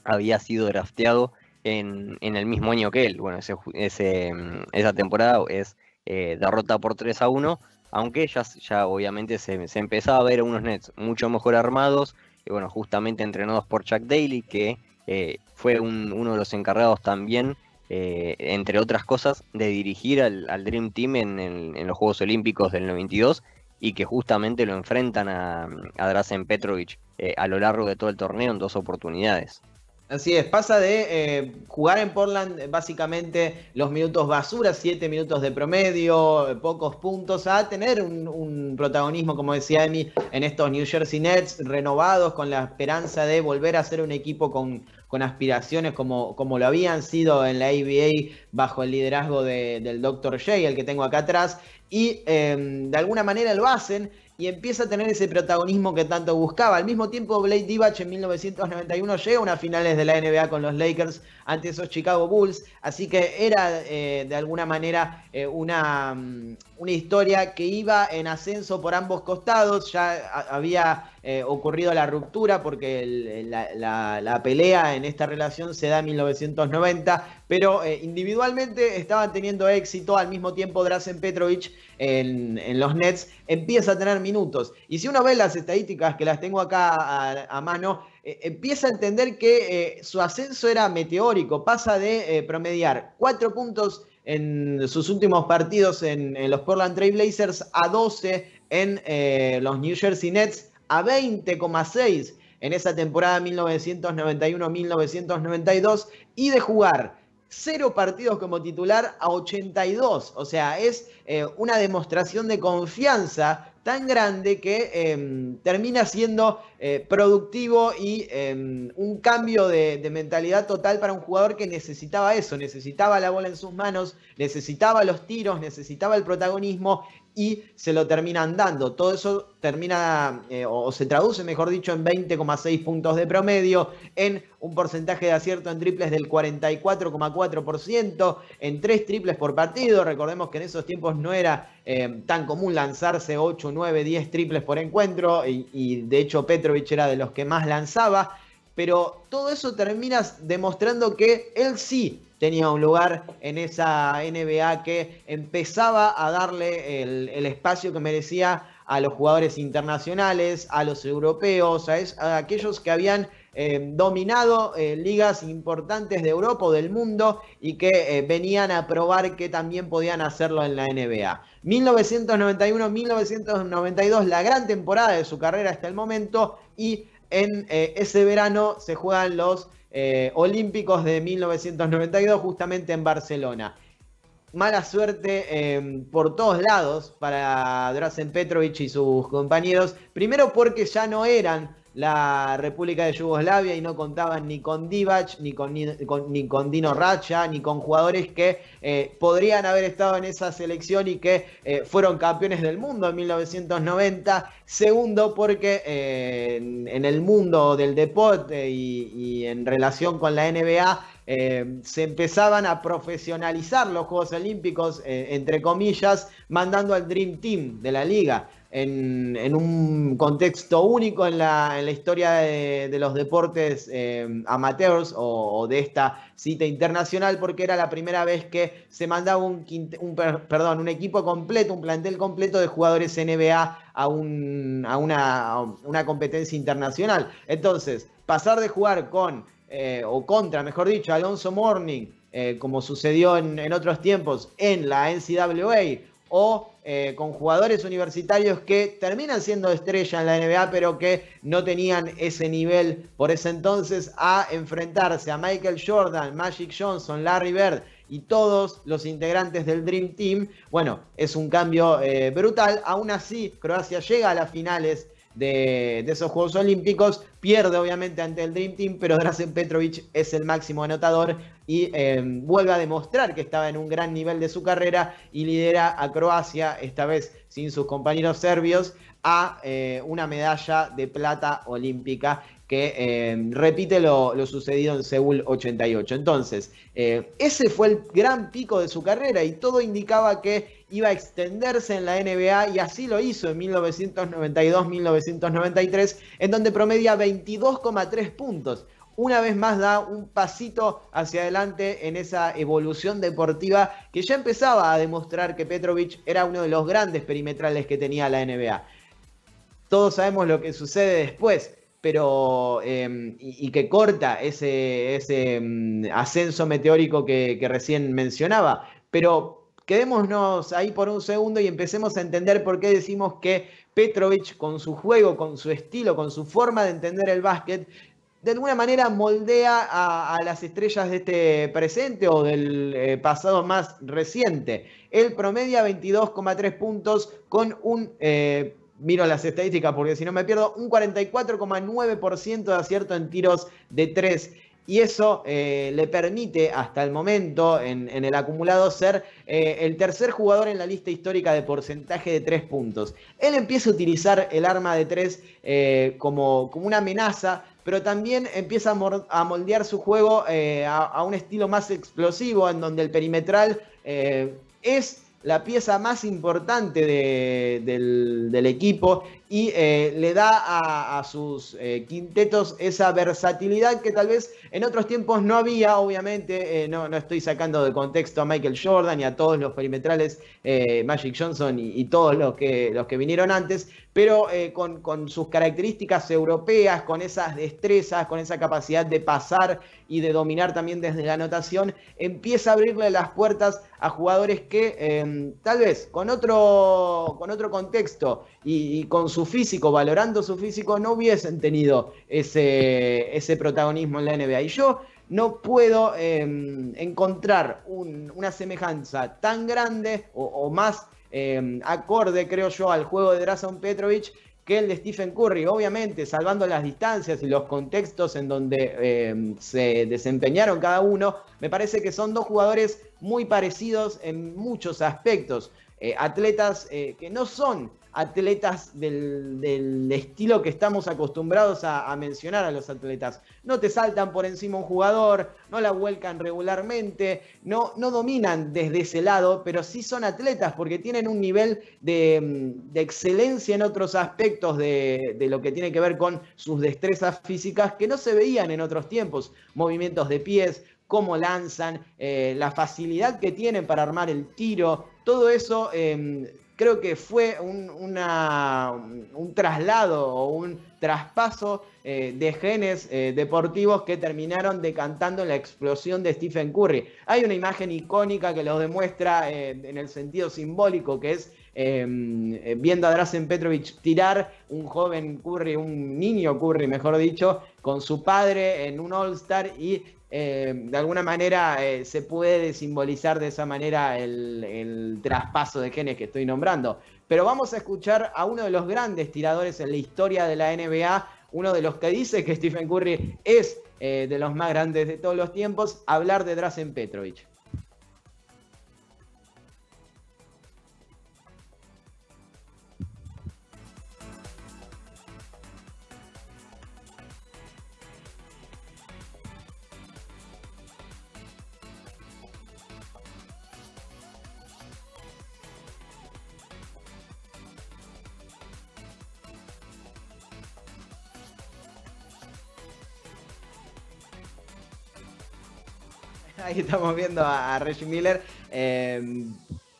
había sido drafteado en, el mismo año que él. Bueno, ese, mm, esa temporada es eh, derrota por 3 a 1, aunque ya, ya obviamente se, empezaba a ver unos Nets mucho mejor armados, y bueno, justamente entrenados por Chuck Daly, que eh, fue uno de los encargados también, eh, entre otras cosas, de dirigir al, Dream Team en, los Juegos Olímpicos del 92 y que justamente lo enfrentan a, Drasen Drazen Petrovic a lo largo de todo el torneo en dos oportunidades. Así es, pasa de eh, jugar en Portland eh, básicamente los minutos basura, 7 minutos de promedio, eh, pocos puntos, a tener un, protagonismo, como decía Emi, en estos New Jersey Nets renovados con la esperanza de volver a ser un equipo con, aspiraciones como, como lo habían sido en la ABA bajo el liderazgo del Dr. Jay, el que tengo acá atrás, y em, de alguna manera lo hacen y empieza a tener ese protagonismo que tanto buscaba. Al mismo tiempo, Blade Divach en 1991 llega a unas finales de la NBA con los Lakers ante esos Chicago Bulls, así que era eh, de alguna manera eh, una, mm, una historia que iba en ascenso por ambos costados, ya había eh, ocurrido la ruptura, porque la, pelea en esta relación se da en 1990, pero eh, individualmente estaban teniendo éxito, al mismo tiempo Drazen Petrovic en, en, los Nets empieza a tener minutos. Y si uno ve las estadísticas que las tengo acá a, mano, eh, empieza a entender que su ascenso era meteórico, pasa de promediar cuatro puntos en sus últimos partidos en, los Portland Trailblazers Blazers a 12 en los New Jersey Nets a 20,6 en esa temporada 1991-1992 y de jugar cero partidos como titular a 82. O sea, es eh, una demostración de confianza tan grande que em, termina siendo eh, productivo y em, un cambio de, mentalidad total para un jugador que necesitaba eso, necesitaba la bola en sus manos, necesitaba los tiros, necesitaba el protagonismo y se lo terminan dando. Todo eso termina, eh, o se traduce, mejor dicho, en 20,6 puntos de promedio, en un porcentaje de acierto en triples del 44,4%, en tres triples por partido. Recordemos que en esos tiempos no era eh, tan común lanzarse 8, 9, 10 triples por encuentro, y, y de hecho Petrovic era de los que más lanzaba pero todo eso termina demostrando que él sí tenía un lugar en esa NBA que empezaba a darle el, espacio que merecía a los jugadores internacionales, a los europeos, a, aquellos que habían eh, dominado eh, ligas importantes de Europa o del mundo y que eh, venían a probar que también podían hacerlo en la NBA. 1991-1992, la gran temporada de su carrera hasta el momento y en eh, ese verano se juegan los eh, Olímpicos de 1992 justamente en Barcelona. Mala suerte em, por todos lados para Drazen Petrovic y sus compañeros. Primero porque ya no eran la República de Yugoslavia y no contaban ni con Divac, ni con, ni, con, Dino Racha, ni con jugadores que eh, podrían haber estado en esa selección y que eh, fueron campeones del mundo en 1990. Segundo, porque eh, en, el mundo del deporte y, en relación con la NBA, se empezaban a profesionalizar los Juegos Olímpicos, entre comillas, mandando al Dream Team de la liga en, un contexto único en la, historia de, los deportes eh, amateurs o, de esta cita internacional, porque era la primera vez que se mandaba un, equipo completo, un plantel completo de jugadores NBA a, una, competencia internacional. Entonces, pasar de jugar con eh, o contra, mejor dicho, Alonso Morning, eh, como sucedió en, en, otros tiempos, en la NCAA, o eh, con jugadores universitarios que terminan siendo estrella en la NBA, pero que no tenían ese nivel por ese entonces, a enfrentarse a Michael Jordan, Magic Johnson, Larry Bird y todos los integrantes del Dream Team. Bueno, es un cambio eh, brutal. Aún así, Croacia llega a las finales de, esos Juegos Olímpicos. Pierde obviamente ante el Dream Team, pero Drazen Petrovic es el máximo anotador y eh, vuelve a demostrar que estaba en un gran nivel de su carrera y lidera a Croacia, esta vez sin sus compañeros serbios, a eh, una medalla de plata olímpica que eh, repite lo, sucedido en Seúl 88. Entonces, ese fue el gran pico de su carrera y todo indicaba que iba a extenderse en la NBA y así lo hizo en 1992-1993, en donde promedia 22,3 puntos. Una vez más da un pasito hacia adelante en esa evolución deportiva que ya empezaba a demostrar que Petrovic era uno de los grandes perimetrales que tenía la NBA. Todos sabemos lo que sucede después pero em, y, que corta ese, mm, ascenso meteórico que, que, recién mencionaba. Pero Quedémonos ahí por un segundo y empecemos a entender por qué decimos que Petrovic, con su juego, con su estilo, con su forma de entender el básquet, de alguna manera moldea a, las estrellas de este presente o del eh, pasado más reciente. Él promedia 22,3 puntos con un... Eh, miro las estadísticas porque si no me pierdo, un 44,9% de acierto en tiros de 3 y eso eh, le permite hasta el momento en, el acumulado ser eh, el tercer jugador en la lista histórica de porcentaje de tres puntos. Él empieza a utilizar el arma de tres eh, como, una amenaza pero también empieza a, moldear su juego a, un estilo más explosivo, en donde el perimetral es la pieza más importante del, equipo y eh, le da a, sus eh, quintetos esa versatilidad que tal vez en otros tiempos no había, obviamente, eh, no, no, estoy sacando de contexto a Michael Jordan y a todos los perimetrales, Magic Johnson y, todos los que, los que vinieron antes, pero con, sus características europeas, con esas destrezas, con esa capacidad de pasar y de dominar también desde la anotación, empieza a abrirle las puertas a jugadores que em, tal vez con otro, con otro contexto y, y con su su físico, valorando su físico, no hubiesen tenido ese, ese protagonismo en la NBA. Y yo no puedo em, encontrar una semejanza tan grande o, más em, acorde, creo yo, al juego de Drason Petrovic que el de Stephen Curry, obviamente salvando las distancias y los contextos en donde em, se desempeñaron cada uno, me parece que son dos jugadores muy parecidos en muchos aspectos, eh, atletas eh, que no son atletas del, estilo que estamos acostumbrados a, mencionar a los atletas. No te saltan por encima un jugador, no la vuelcan regularmente, no, no dominan desde ese lado, pero sí son atletas porque tienen un nivel de, excelencia en otros aspectos de, lo que tiene que ver con sus destrezas físicas que no se veían en otros tiempos. Movimientos de pies, cómo lanzan, eh, la facilidad que tienen para armar el tiro, todo eso em, creo que fue un, traslado o un traspaso eh, de genes eh, deportivos que terminaron decantando en la explosión de Stephen Curry. Hay una imagen icónica que lo demuestra eh, en el sentido simbólico, que es em, viendo a Drazen Petrovic tirar un joven Curry, un niño Curry, mejor dicho, con su padre en un All-Star y eh, de alguna manera eh, se puede simbolizar de esa manera el, traspaso de genes que estoy nombrando. Pero vamos a escuchar a uno de los grandes tiradores en la historia de la NBA, uno de los que dice que Stephen Curry es eh, de los más grandes de todos los tiempos, hablar de Drazen Petrovic. [LAUGHS] ahí estamos viendo a, Reggie Miller. Em,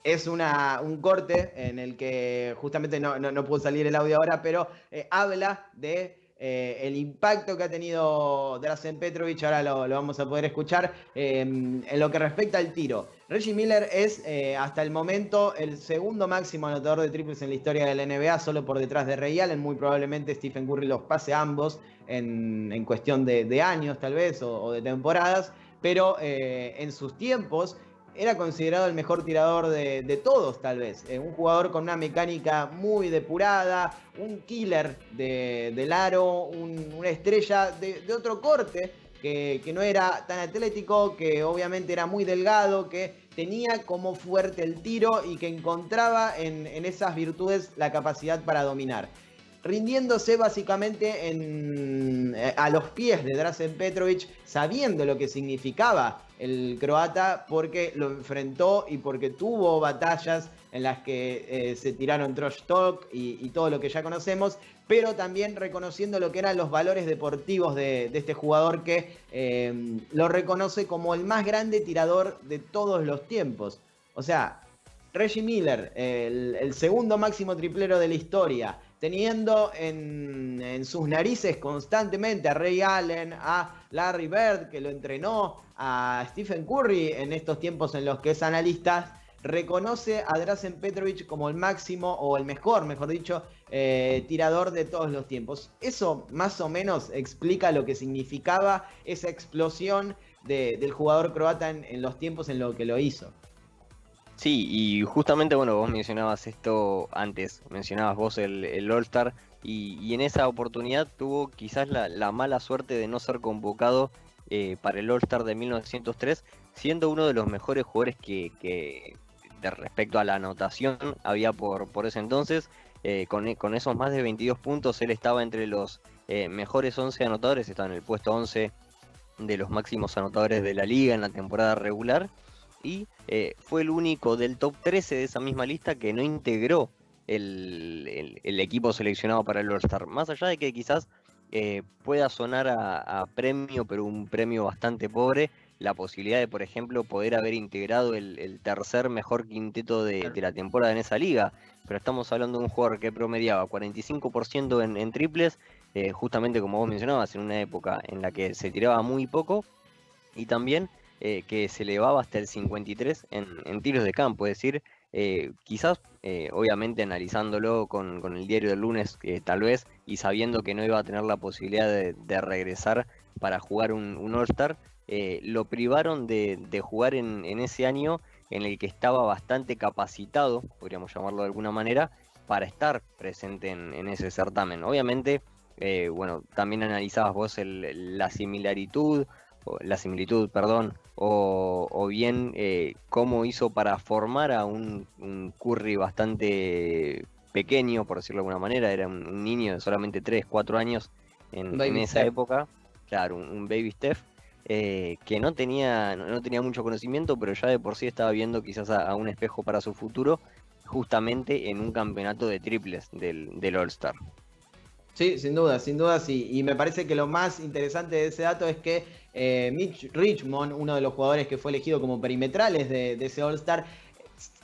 es un corte en el que justamente no, pudo salir el audio ahora, pero eh, habla de eh, el impacto que ha tenido Drazen Petrovic, ahora lo, vamos a poder escuchar, em, en lo que respecta al tiro. Reggie Miller es eh, hasta el momento el segundo máximo anotador de triples en la historia de la NBA, solo por detrás de Ray Allen, muy probablemente Stephen Curry los pase ambos en, cuestión de, años tal vez o de temporadas pero eh, en sus tiempos era considerado el mejor tirador de, todos, tal vez. Eh, un jugador con una mecánica muy depurada, un killer del aro, una estrella de, otro corte, que, no era tan atlético, que obviamente era muy delgado, que tenía como fuerte el tiro y que encontraba en esas virtudes la capacidad para dominar rindiéndose básicamente eh, a los pies de Drazen Petrovic, sabiendo lo que significaba el croata porque lo enfrentó y porque tuvo batallas en las que eh, se tiraron trash talk y, todo lo que ya conocemos, pero también reconociendo lo que eran los valores deportivos de, este jugador que em, lo reconoce como el más grande tirador de todos los tiempos. O sea, Reggie Miller, el segundo máximo triplero de la historia, teniendo en, sus narices constantemente a Ray Allen, a Larry Bird, que lo entrenó, a Stephen Curry en estos tiempos en los que es analista, reconoce a Drazen Petrovic como el máximo o el mejor, mejor dicho, eh, tirador de todos los tiempos. Eso más o menos explica lo que significaba esa explosión del jugador croata en los tiempos en los que lo hizo. Sí, y justamente, bueno, vos mencionabas esto antes, mencionabas vos el, All-Star, y, en esa oportunidad tuvo quizás la, mala suerte de no ser convocado eh, para el All-Star de 1903, siendo uno de los mejores jugadores que, que de respecto a la anotación había por, por ese entonces. Eh, con, esos más de 22 puntos, él estaba entre los eh, mejores 11 anotadores, estaba en el puesto 11 de los máximos anotadores de la liga en la temporada regular. Y eh, fue el único del top 13 de esa misma lista que no integró el, equipo seleccionado para el All-Star. Más allá de que quizás eh, pueda sonar a, premio, pero un premio bastante pobre, la posibilidad de, por ejemplo, poder haber integrado el, tercer mejor quinteto de, de, la temporada en esa liga. Pero estamos hablando de un jugador que promediaba 45% en, triples, eh, justamente como vos mencionabas, en una época en la que se tiraba muy poco. Y también eh, que se elevaba hasta el 53 en, tiros de campo, es decir, eh, quizás, eh, obviamente analizándolo con, el diario del lunes, tal vez, y sabiendo que no iba a tener la posibilidad de, regresar para jugar un, un All-Star, eh, lo privaron de, jugar en, en, ese año en el que estaba bastante capacitado, podríamos llamarlo de alguna manera, para estar presente en, ese certamen. Obviamente, bueno, también analizabas vos la similitud, la similitud, perdón, o, bien eh, cómo hizo para formar a un, Curry bastante pequeño, por decirlo de alguna manera, era un, niño de solamente 3, 4 años en, esa época, claro, un, baby Steph, eh, que no tenía, no, tenía mucho conocimiento, pero ya de por sí estaba viendo quizás a, un espejo para su futuro, justamente en un campeonato de triples del, del All Star. Sí, sin duda, sin duda, sí. Y me parece que lo más interesante de ese dato es que eh, Mitch Richmond, uno de los jugadores que fue elegido como perimetrales de, ese All-Star,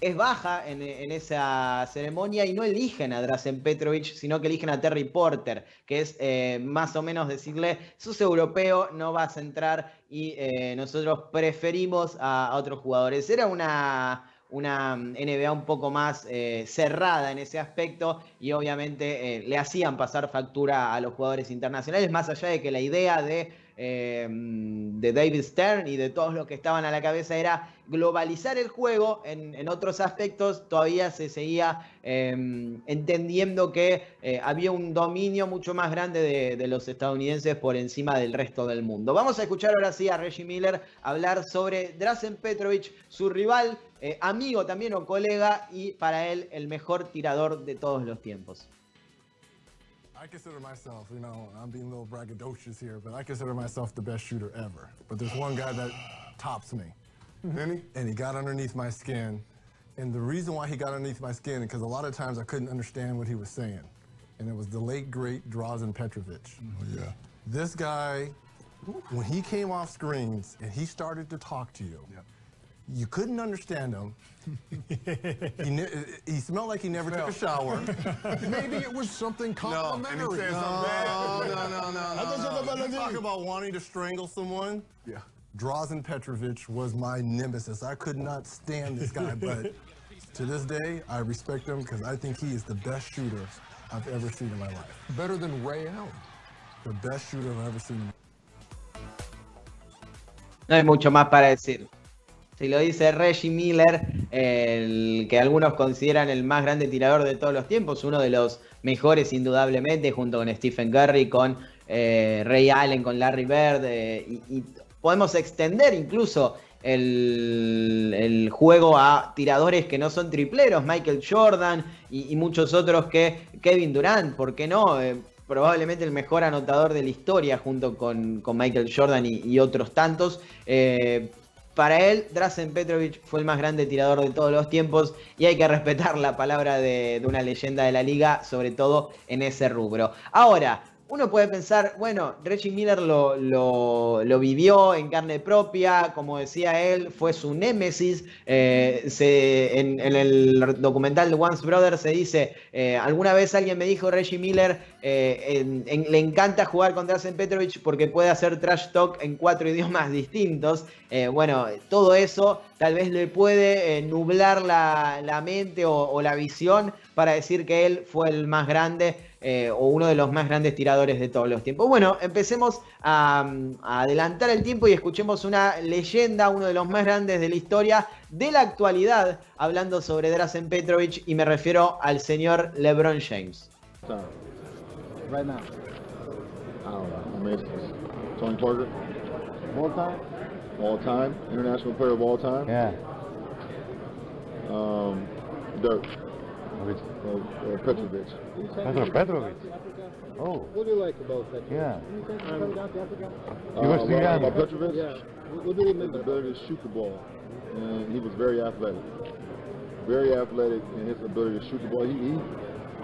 es baja en, esa ceremonia y no eligen a Drazen Petrovic, sino que eligen a Terry Porter, que es eh, más o menos decirle, sos europeo, no vas a entrar y eh, nosotros preferimos a, otros jugadores. Era una una mm, NBA un poco más eh, cerrada en ese aspecto y obviamente eh, le hacían pasar factura a los jugadores internacionales, más allá de que la idea de eh, mm, de David Stern y de todos los que estaban a la cabeza era globalizar el juego. En, otros aspectos todavía se seguía eh, entendiendo que eh, había un dominio mucho más grande de, los estadounidenses por encima del resto del mundo. Vamos a escuchar ahora sí a Reggie Miller hablar sobre Drazen Petrovic, su rival, amigo también o colega y para él el mejor tirador de todos los tiempos. I consider myself, you know, I'm being a little braggadocious here, but I consider myself the best shooter ever. But there's one guy that tops me. And he got underneath my skin. And the reason why he got underneath my skin is because a lot of times I couldn't understand what he was saying. And it was the late, great Drazen Petrovic. Oh, yeah. This guy, when he came off screens and he started to talk to you, yep. You couldn't understand him. [LAUGHS] he, he smelled like he never took a shower. [LAUGHS] Maybe it was something complimentary. No, no, no, no, no, no, Talk about wanting to strangle someone. Yeah. Drazen Petrovic was my nemesis. I could not stand this guy, but [LAUGHS] to this day, I respect him because I think he is the best shooter I've ever seen in my life. Better than Ray Allen. The best shooter I've ever seen. No hay mucho más para decir. Si lo dice Reggie Miller, el que algunos consideran el más grande tirador de todos los tiempos, uno de los mejores indudablemente, junto con Stephen Curry, con eh, Ray Allen, con Larry Bird, eh, y, podemos extender incluso el, juego a tiradores que no son tripleros, Michael Jordan y, muchos otros que Kevin Durant, ¿por qué no? Eh, probablemente el mejor anotador de la historia junto con, Michael Jordan y, otros tantos. Para él, Drazen Petrovic fue el más grande tirador de todos los tiempos y hay que respetar la palabra de, de una leyenda de la liga, sobre todo en ese rubro. Ahora, uno puede pensar, bueno, Reggie Miller lo, vivió en carne propia, como decía él, fue su némesis. Eh, en, el documental de Once Brothers se dice, eh, alguna vez alguien me dijo, Reggie Miller eh, le encanta jugar contra Drazen Petrovich porque puede hacer trash talk en cuatro [LAUGHS] idiomas distintos. bueno, todo eso tal vez le puede nublar la, mente o, o la visión para decir que él fue el más grande eh, o uno de los más grandes tiradores de todos los tiempos. Bueno, empecemos a, adelantar el tiempo y escuchemos una leyenda, uno de los más grandes de la historia de la actualidad, hablando sobre Drazen Petrovic y me refiero al señor LeBron James. Oh, all time. International player of all time. Yeah. Um, Petrovic. Oh, uh, Petrovic. Petro Petrovic. Oh. What do you like about Petrovic? Yeah. Um, he was about Petrovic? Yeah. What His ability to shoot the ball. And he was very athletic. Very athletic in his ability to shoot the ball. He, he,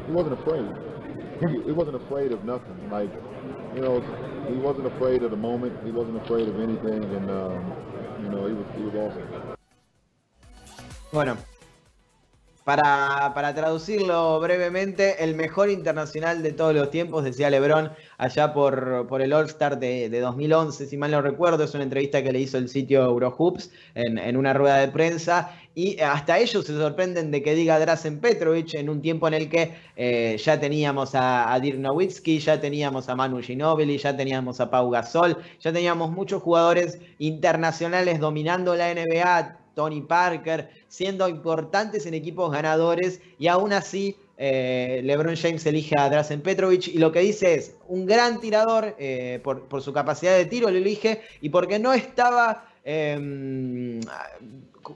he wasn't afraid. He, he wasn't afraid of nothing. Like, you know, he wasn't afraid of the moment. He wasn't afraid of anything. And, um, you know, he was, he was awesome. Bueno, Para, traducirlo brevemente, el mejor internacional de todos los tiempos, decía Lebron, allá por, el All-Star de, 2011, si mal no recuerdo, es una entrevista que le hizo el sitio Eurohoops en, una rueda de prensa, y hasta ellos se sorprenden de que diga Drazen Petrovic en un tiempo en el que eh, ya teníamos a, a Dirk Nowitzki, ya teníamos a Manu Ginobili, ya teníamos a Pau Gasol, ya teníamos muchos jugadores internacionales dominando la NBA, Tony Parker, siendo importantes en equipos ganadores y aún así eh, LeBron James elige a Drazen Petrovic y lo que dice es un gran tirador eh, por, su capacidad de tiro, lo elige y porque no estaba em,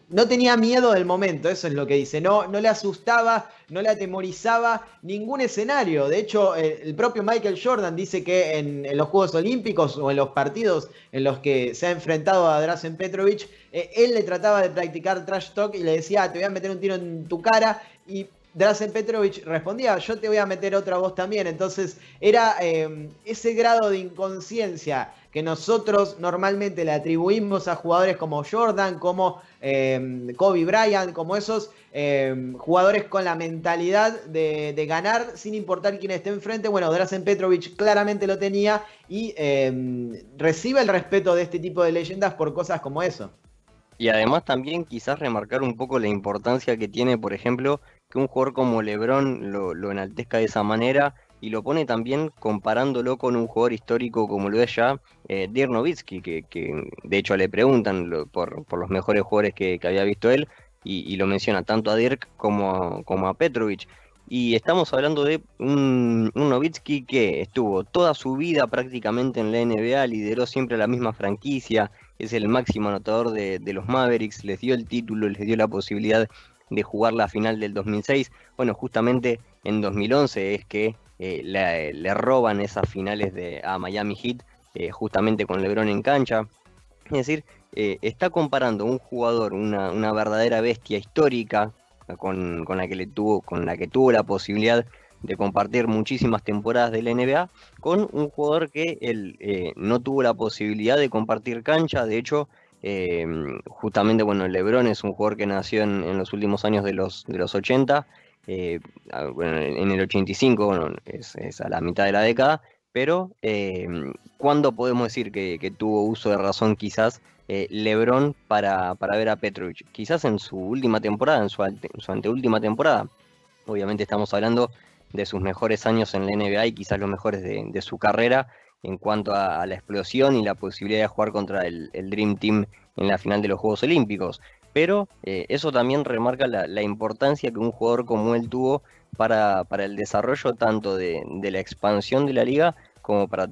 no tenía miedo del momento, eso es lo que dice. No, no le asustaba, no le atemorizaba ningún escenario. De hecho, eh, el propio Michael Jordan dice que en, los Juegos Olímpicos o en los partidos en los que se ha enfrentado a Drazen Petrovic, eh, él le trataba de practicar trash talk y le decía, ah, te voy a meter un tiro en tu cara. Y Drazen Petrovic respondía, yo te voy a meter otra voz también. Entonces era eh, ese grado de inconsciencia que nosotros normalmente le atribuimos a jugadores como Jordan, como em, Kobe Bryant, como esos em, jugadores con la mentalidad de, ganar sin importar quién esté enfrente. Bueno, Drazen Petrovic claramente lo tenía y em, recibe el respeto de este tipo de leyendas por cosas como eso. Y además también quizás remarcar un poco la importancia que tiene, por ejemplo, que un jugador como Lebron lo enaltezca de esa manera y lo pone también comparándolo con un jugador histórico como lo es ya eh, Dirk Nowitzki, que, de hecho le preguntan por, los mejores jugadores que, había visto él, y, lo menciona tanto a Dirk como a, como a Petrovic. Y estamos hablando de un, un que estuvo toda su vida prácticamente en la NBA, lideró siempre la misma franquicia, es el máximo anotador de los Mavericks, les dio el título, les dio la posibilidad de jugar la final del 2006. Bueno, justamente en 2011 es que eh, le, roban esas finales de, a Miami Heat eh, justamente con LeBron en cancha. Es decir, eh, está comparando un jugador, una, verdadera bestia histórica, con, con, la que le tuvo, con la que tuvo la posibilidad de compartir muchísimas temporadas de la NBA, con un jugador que él no tuvo la posibilidad de compartir cancha. De hecho, justamente, bueno, Lebron es un jugador que nació en, los últimos años de los, de los 80 eh, en el 85, es, a la mitad de la década, pero eh, ¿cuándo podemos decir que, tuvo uso de razón quizás eh, Lebron para, ver a Petrovic? Quizás en su última temporada, en su, anteúltima temporada. Obviamente estamos hablando de sus mejores años en la NBA y quizás los mejores de, su carrera en cuanto a, la explosión y la posibilidad de jugar contra el Dream Team en la final de los Juegos Olímpicos pero eh, eso también remarca la, importancia que un jugador como él tuvo para, el desarrollo tanto de, la expansión de la liga como para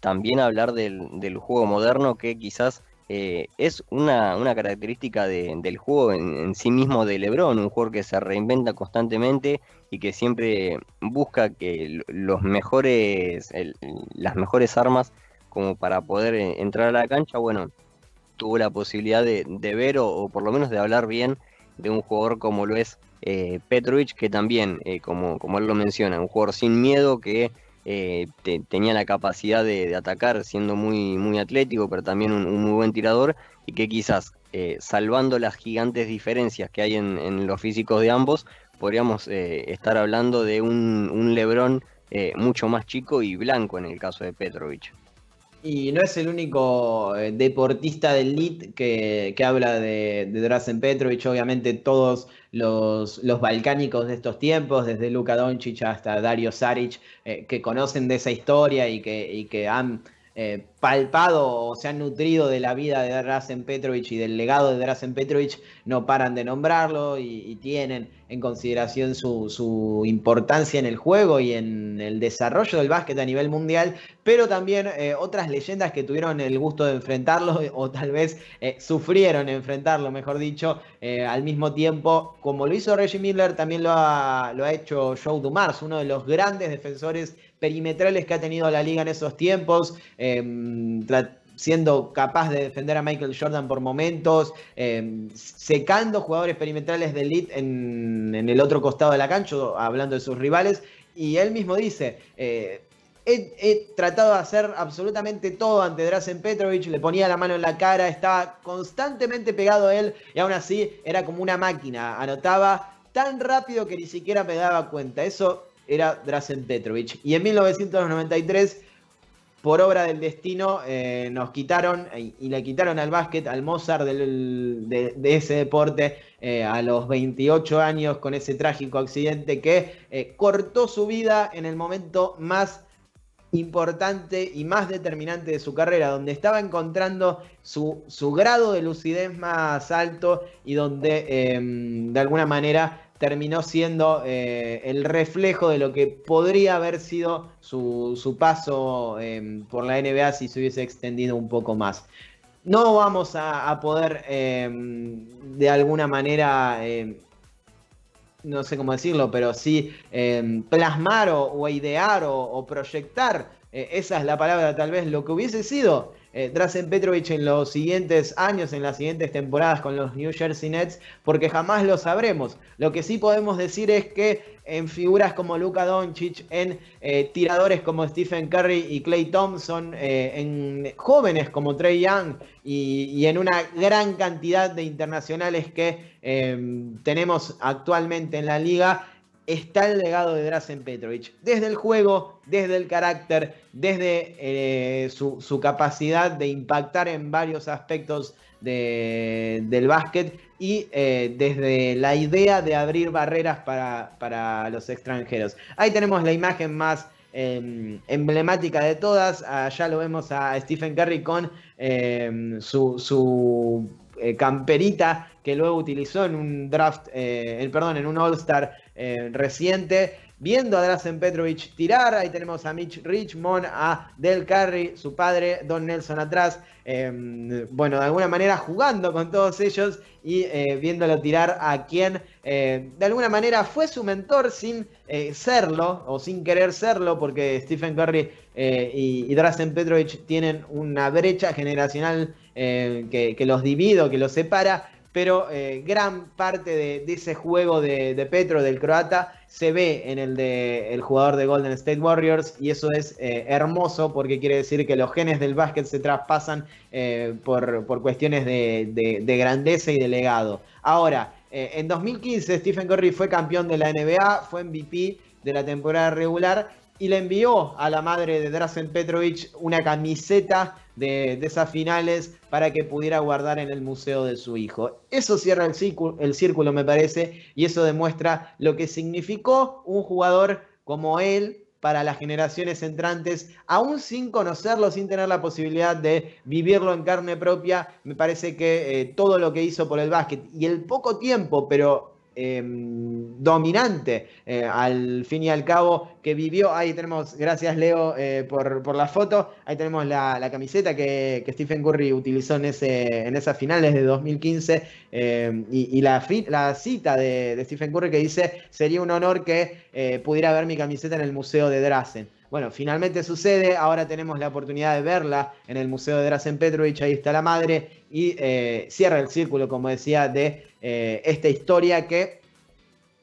también hablar del, juego moderno que quizás eh, es una, característica del juego en, sí mismo de Lebron, un jugador que se reinventa constantemente y que siempre busca que los mejores, las mejores armas como para poder eh, entrar a la cancha, bueno, tuvo la posibilidad de, ver o, por lo menos de hablar bien de un jugador como lo es eh, Petrovic, que también, eh, como, como él lo menciona, un jugador sin miedo que eh, tenía la capacidad de, atacar siendo muy, muy atlético, pero también un, muy buen tirador y que quizás eh, salvando las gigantes diferencias que hay en, los físicos de ambos, podríamos estar hablando de un, un Lebrón mucho más chico y blanco en el caso de Petrovich y no es el único eh, deportista del Lid que, habla de, de Drazen Petrovic, obviamente todos los, los, balcánicos de estos tiempos, desde Luka Doncic hasta Dario Saric, eh, que conocen de esa historia y que, que han eh, palpado o se han nutrido de la vida de Drazen Petrovic y del legado de Drazen Petrovic, no paran de nombrarlo y, tienen en consideración su, importancia en el juego y en el desarrollo del básquet a nivel mundial, pero también eh, otras leyendas que tuvieron el gusto de enfrentarlo [LAUGHS] o tal vez eh, sufrieron enfrentarlo, mejor dicho, eh, al mismo tiempo, como lo hizo Reggie Miller, también lo ha, lo ha hecho Joe Dumars, uno de los grandes defensores perimetrales que ha tenido la liga en esos tiempos. Em, siendo capaz de defender a Michael Jordan por momentos, eh, secando jugadores experimentales de elite en, el otro costado de la cancha, hablando de sus rivales, y él mismo dice, eh, he, tratado de hacer absolutamente todo ante Drazen Petrovic, le ponía la mano en la cara, estaba constantemente pegado a él, y aún así era como una máquina, anotaba tan rápido que ni siquiera me daba cuenta, eso era Drazen Petrovic. Y en 1993 por obra del destino, eh, nos quitaron y le quitaron al básquet, al Mozart de, ese deporte, eh, a los 28 años con ese trágico accidente que eh, cortó su vida en el momento más importante y más determinante de su carrera, donde estaba encontrando su, su grado de lucidez más alto y donde em, de alguna manera terminó siendo eh, el reflejo de lo que podría haber sido su, su paso em, por la NBA si se hubiese extendido un poco más. No vamos a, poder em, de alguna manera, em, no sé cómo decirlo, pero sí plasmar o, idear o proyectar, eh, esa es la palabra tal vez, lo que hubiese sido eh, Drazen Petrovic en los siguientes años, en las siguientes temporadas con los New Jersey Nets, porque jamás lo sabremos. Lo que sí podemos decir es que en figuras como Luka Doncic, en eh, tiradores como Stephen Curry y Clay Thompson, eh, en jóvenes como Trey Young y, en una gran cantidad de internacionales que eh, tenemos actualmente en la liga, está el legado de Drazen Petrovic. Desde el juego, desde el carácter, desde eh, su, capacidad de impactar en varios aspectos del básquet y eh, desde la idea de abrir barreras para, los extranjeros. Ahí tenemos la imagen más em, emblemática de todas. Allá lo vemos a Stephen Curry con em, su, eh, camperita que luego utilizó en un draft, perdón, en un All-Star eh, reciente. Viendo a Drazen Petrovic tirar, ahí tenemos a Mitch Richmond, a Del Curry su padre, Don Nelson atrás. Em, bueno, de alguna manera jugando con todos ellos y eh, viéndolo tirar a quien eh, de alguna manera fue su mentor sin serlo o sin querer serlo, porque Stephen Curry y, y Drazen Petrovic tienen una brecha generacional que, que los divide, que los separa pero eh, gran parte de, ese juego de, Petro, del croata, se ve en el de el jugador de Golden State Warriors y eso es eh, hermoso porque quiere decir que los genes del básquet se traspasan eh, por, cuestiones de, grandeza y de legado. Ahora, en 2015 Stephen Curry fue campeón de la NBA, fue MVP de la temporada regular y le envió a la madre de Drazen Petrovic una camiseta de, esas finales para que pudiera guardar en el museo de su hijo. Eso cierra el círculo, el círculo, me parece, y eso demuestra lo que significó un jugador como él para las generaciones entrantes, aún sin conocerlo, sin tener la posibilidad de vivirlo en carne propia, me parece que eh, todo lo que hizo por el básquet y el poco tiempo, pero Em, dominante eh, al fin y al cabo que vivió. Ahí tenemos, gracias Leo eh, por, la foto, ahí tenemos la, camiseta que, Stephen Curry utilizó en, ese, en esas finales de 2015 y, la, la, cita de, de, Stephen Curry que dice, sería un honor que eh, pudiera ver mi camiseta en el Museo de Drazen. Bueno, finalmente sucede, ahora tenemos la oportunidad de verla en el Museo de Drazen Petrovich, ahí está la madre, y eh, cierra el círculo, como decía, de eh, esta historia que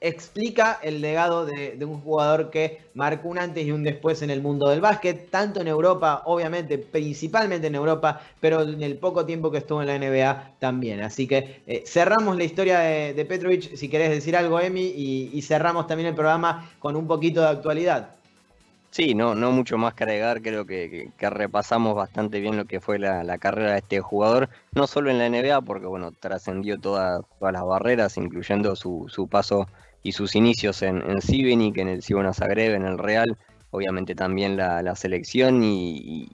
explica el legado de, un jugador que marcó un antes y un después en el mundo del básquet, tanto en Europa, obviamente, principalmente en Europa, pero en el poco tiempo que estuvo en la NBA también. Así que eh, cerramos la historia de, Petrovich, si querés decir algo, Emi, y cerramos también el programa con un poquito de actualidad. Sí, no, no mucho más que agregar, creo que, repasamos bastante bien lo que fue la, carrera de este jugador, no solo en la NBA, porque bueno, trascendió todas las barreras, incluyendo su, paso y sus inicios en, en que en el Sibona Zagreb, en el Real, obviamente también la, selección y,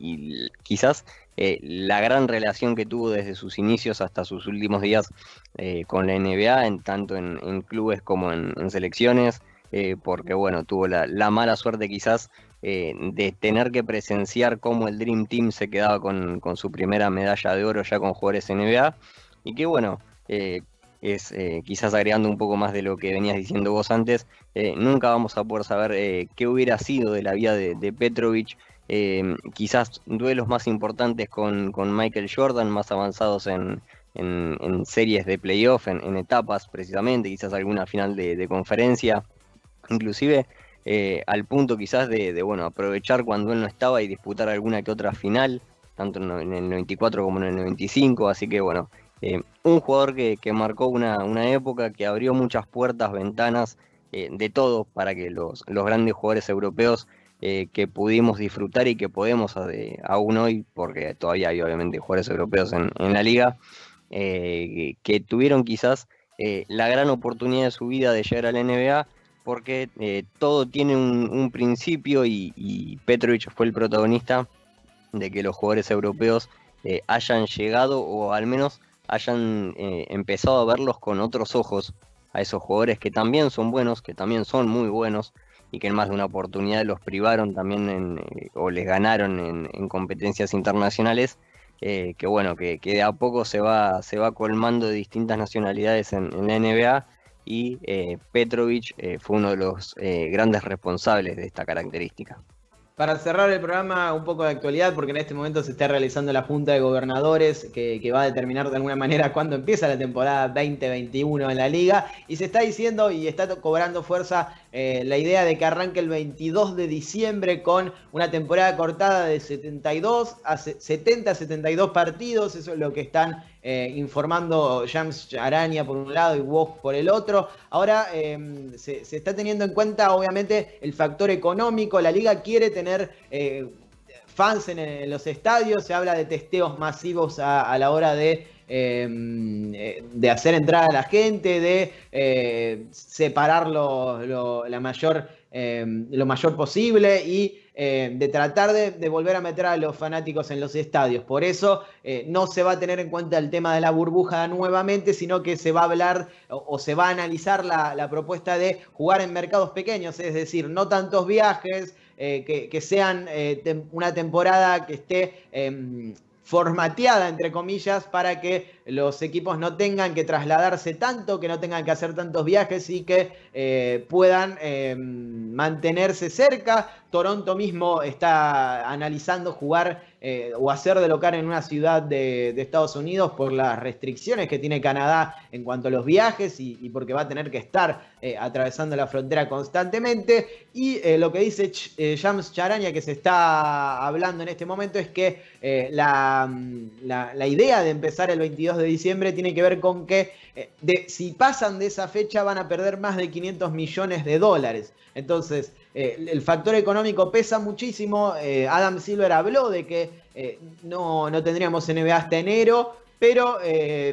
quizás eh, la gran relación que tuvo desde sus inicios hasta sus últimos días eh, con la NBA, en, tanto en, clubes como en, selecciones, eh, porque bueno, tuvo la mala suerte quizás eh, de tener que presenciar cómo el Dream Team se quedaba con, su primera medalla de oro ya con jugadores NBA. Y que bueno, eh, es eh, quizás agregando un poco más de lo que venías diciendo vos antes, nunca vamos a poder saber qué hubiera sido de la vida de, Petrovic Petrovich. quizás duelos más importantes con, Michael Jordan, más avanzados en, series de playoff, en, etapas precisamente, quizás alguna final de conferencia. Inclusive eh, al punto quizás de, bueno, aprovechar cuando él no estaba y disputar alguna que otra final, tanto en el 94 como en el 95, así que bueno, eh, un jugador que, marcó una, época, que abrió muchas puertas, ventanas, eh, de todo para que los, los grandes jugadores europeos que pudimos disfrutar y que podemos aún hoy, porque todavía hay obviamente jugadores europeos en, la liga, que, que tuvieron quizás la gran oportunidad de su vida de llegar a la NBA porque eh, todo tiene un, principio y, y, fue el protagonista de que los jugadores europeos eh, hayan llegado o al menos hayan eh, empezado a verlos con otros ojos a esos jugadores que también son buenos, que también son muy buenos y que en más de una oportunidad los privaron también o les ganaron en, competencias internacionales. que bueno, que, de a poco se va, se va colmando de distintas nacionalidades en, la NBA y eh, Petrovic eh, fue uno de los eh, grandes responsables de esta característica. Para cerrar el programa, un poco de actualidad, porque en este momento se está realizando la Junta de Gobernadores, que, va a determinar de alguna manera [LAUGHS] cuándo empieza la temporada 2021 en la liga, y se está diciendo y está cobrando fuerza la idea de que arranque el 22 de diciembre con una temporada cortada de 72 a 70 72 partidos, eso es lo que están eh, informando James Araña por un lado y Wok por el otro. Ahora em, se, está teniendo en cuenta, obviamente, el factor económico. La liga quiere tener eh, fans en, los estadios, se habla de testeos masivos a, la hora de em, eh, de hacer entrar a la gente, de separar la mayor, em, lo mayor posible y eh, de tratar de, volver a meter a los fanáticos en los estadios. Por eso eh, no se va a tener en cuenta el tema de la burbuja nuevamente, sino que se va a hablar o, se va a analizar la, propuesta de jugar en mercados pequeños, es decir, no tantos viajes. Eh, que, sean una temporada que esté em, formateada, entre comillas, para que los equipos no tengan que trasladarse tanto, que no tengan que hacer tantos viajes y que eh, puedan eh, mantenerse cerca. Toronto mismo está analizando jugar eh, o hacer de local en una ciudad de, Estados Unidos por las restricciones que tiene Canadá en cuanto a los viajes y, porque va a tener que estar eh, atravesando la frontera constantemente. Y eh, lo que dice James Charania, que se está hablando en este momento es que mm, la, idea de empezar el 22 de diciembre tiene que ver con que si pasan de esa fecha van a perder más de 500 millones de dólares. Entonces, eh, el factor económico pesa muchísimo. Eh, Adam Silver habló de que eh, no, tendríamos NBA hasta enero, pero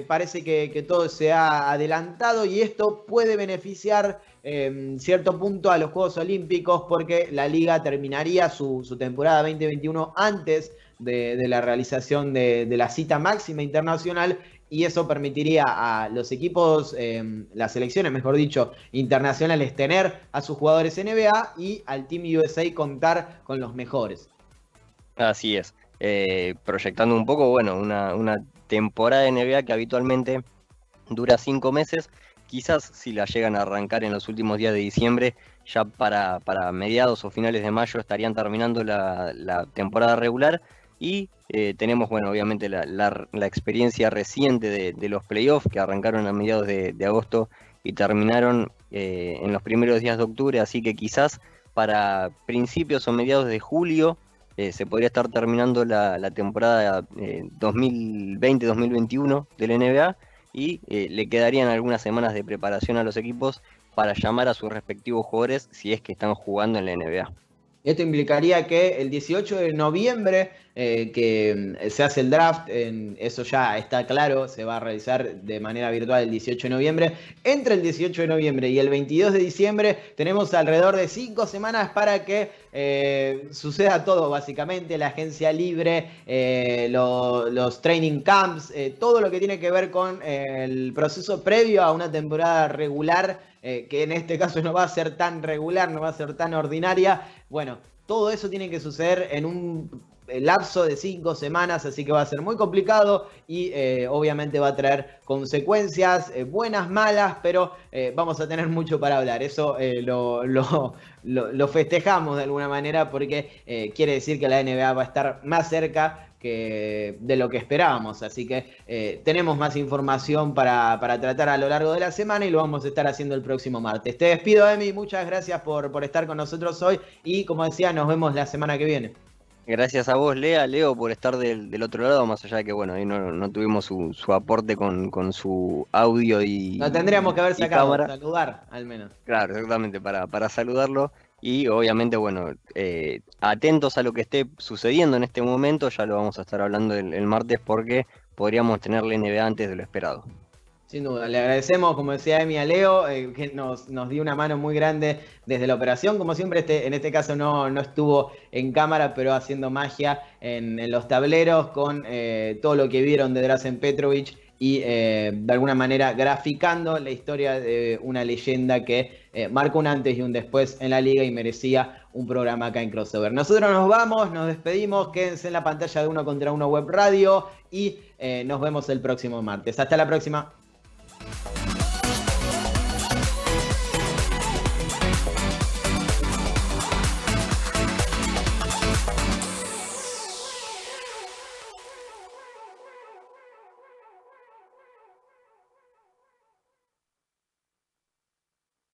parece que, todo se ha adelantado y esto puede beneficiar en em, cierto punto a los Juegos Olímpicos porque la liga terminaría su, temporada 2021 antes de, la realización de, la cita máxima internacional y eso permitiría a los equipos, em, las selecciones, mejor dicho, internacionales, tener a sus jugadores NBA y al Team USA contar con los mejores. Así es. Eh, proyectando un poco, bueno, una, temporada de NBA que habitualmente dura cinco meses, quizás si la llegan a arrancar en los últimos días de diciembre, ya para, mediados o finales de mayo estarían terminando la, la temporada regular y eh, tenemos, bueno, obviamente la, experiencia reciente de, los playoffs que arrancaron a mediados de, agosto y terminaron eh, en los primeros días de octubre, así que quizás para principios o mediados de julio eh, se podría estar terminando la, temporada 2020-2021 del NBA y le quedarían algunas semanas de preparación a los equipos para llamar a sus respectivos jugadores si es que están jugando en la NBA. Esto implicaría que el 18 de noviembre eh, que mm, se hace el draft, eso ya está claro, se va a realizar de manera virtual el 18 de noviembre. Entre el 18 de noviembre y el 22 de diciembre tenemos alrededor de 5 semanas para que eh, suceda todo, básicamente, la agencia libre, eh, los training camps, todo lo que tiene que ver con el proceso previo a una temporada regular. que en este caso no va a ser tan regular, no va a ser tan ordinaria. Bueno, todo eso tiene que suceder en un el lapso de cinco semanas, así que va a ser muy complicado y eh, obviamente va a traer consecuencias eh, buenas, malas, pero eh, vamos a tener mucho para hablar. Eso lo, festejamos de alguna manera porque quiere decir que la NBA va a estar más cerca que de lo que esperábamos. Así que tenemos más información para, tratar a lo largo de la semana y lo vamos a estar haciendo el próximo martes. Te despido, Emi. Muchas gracias por estar con nosotros hoy y, como decía, nos vemos la semana que viene. Gracias a vos, Lea, Leo, por estar del, otro lado, más allá de que, bueno, ahí no, tuvimos su, su aporte con, su audio y... Lo tendríamos que haber sacado, para saludar al menos. Claro, exactamente, para, para saludarlo. Y obviamente, bueno, eh, atentos a lo que esté sucediendo en este momento, ya lo vamos a estar hablando el, martes porque podríamos tenerle la NBA antes de lo esperado. Sin duda, le agradecemos, como decía Emi, a Leo, eh, que nos, dio una mano muy grande desde la operación. Como siempre, este, en este caso no, estuvo en cámara, pero haciendo magia en, los tableros con eh, todo lo que vieron de Drazen Petrovic y eh, de alguna manera graficando la historia de una leyenda que marcó un antes y un después en la liga y merecía un programa acá en Crossover. Nosotros nos vamos, nos despedimos, quédense en la pantalla de Uno contra Uno Web Radio y nos vemos el próximo martes. Hasta la próxima. Thank you.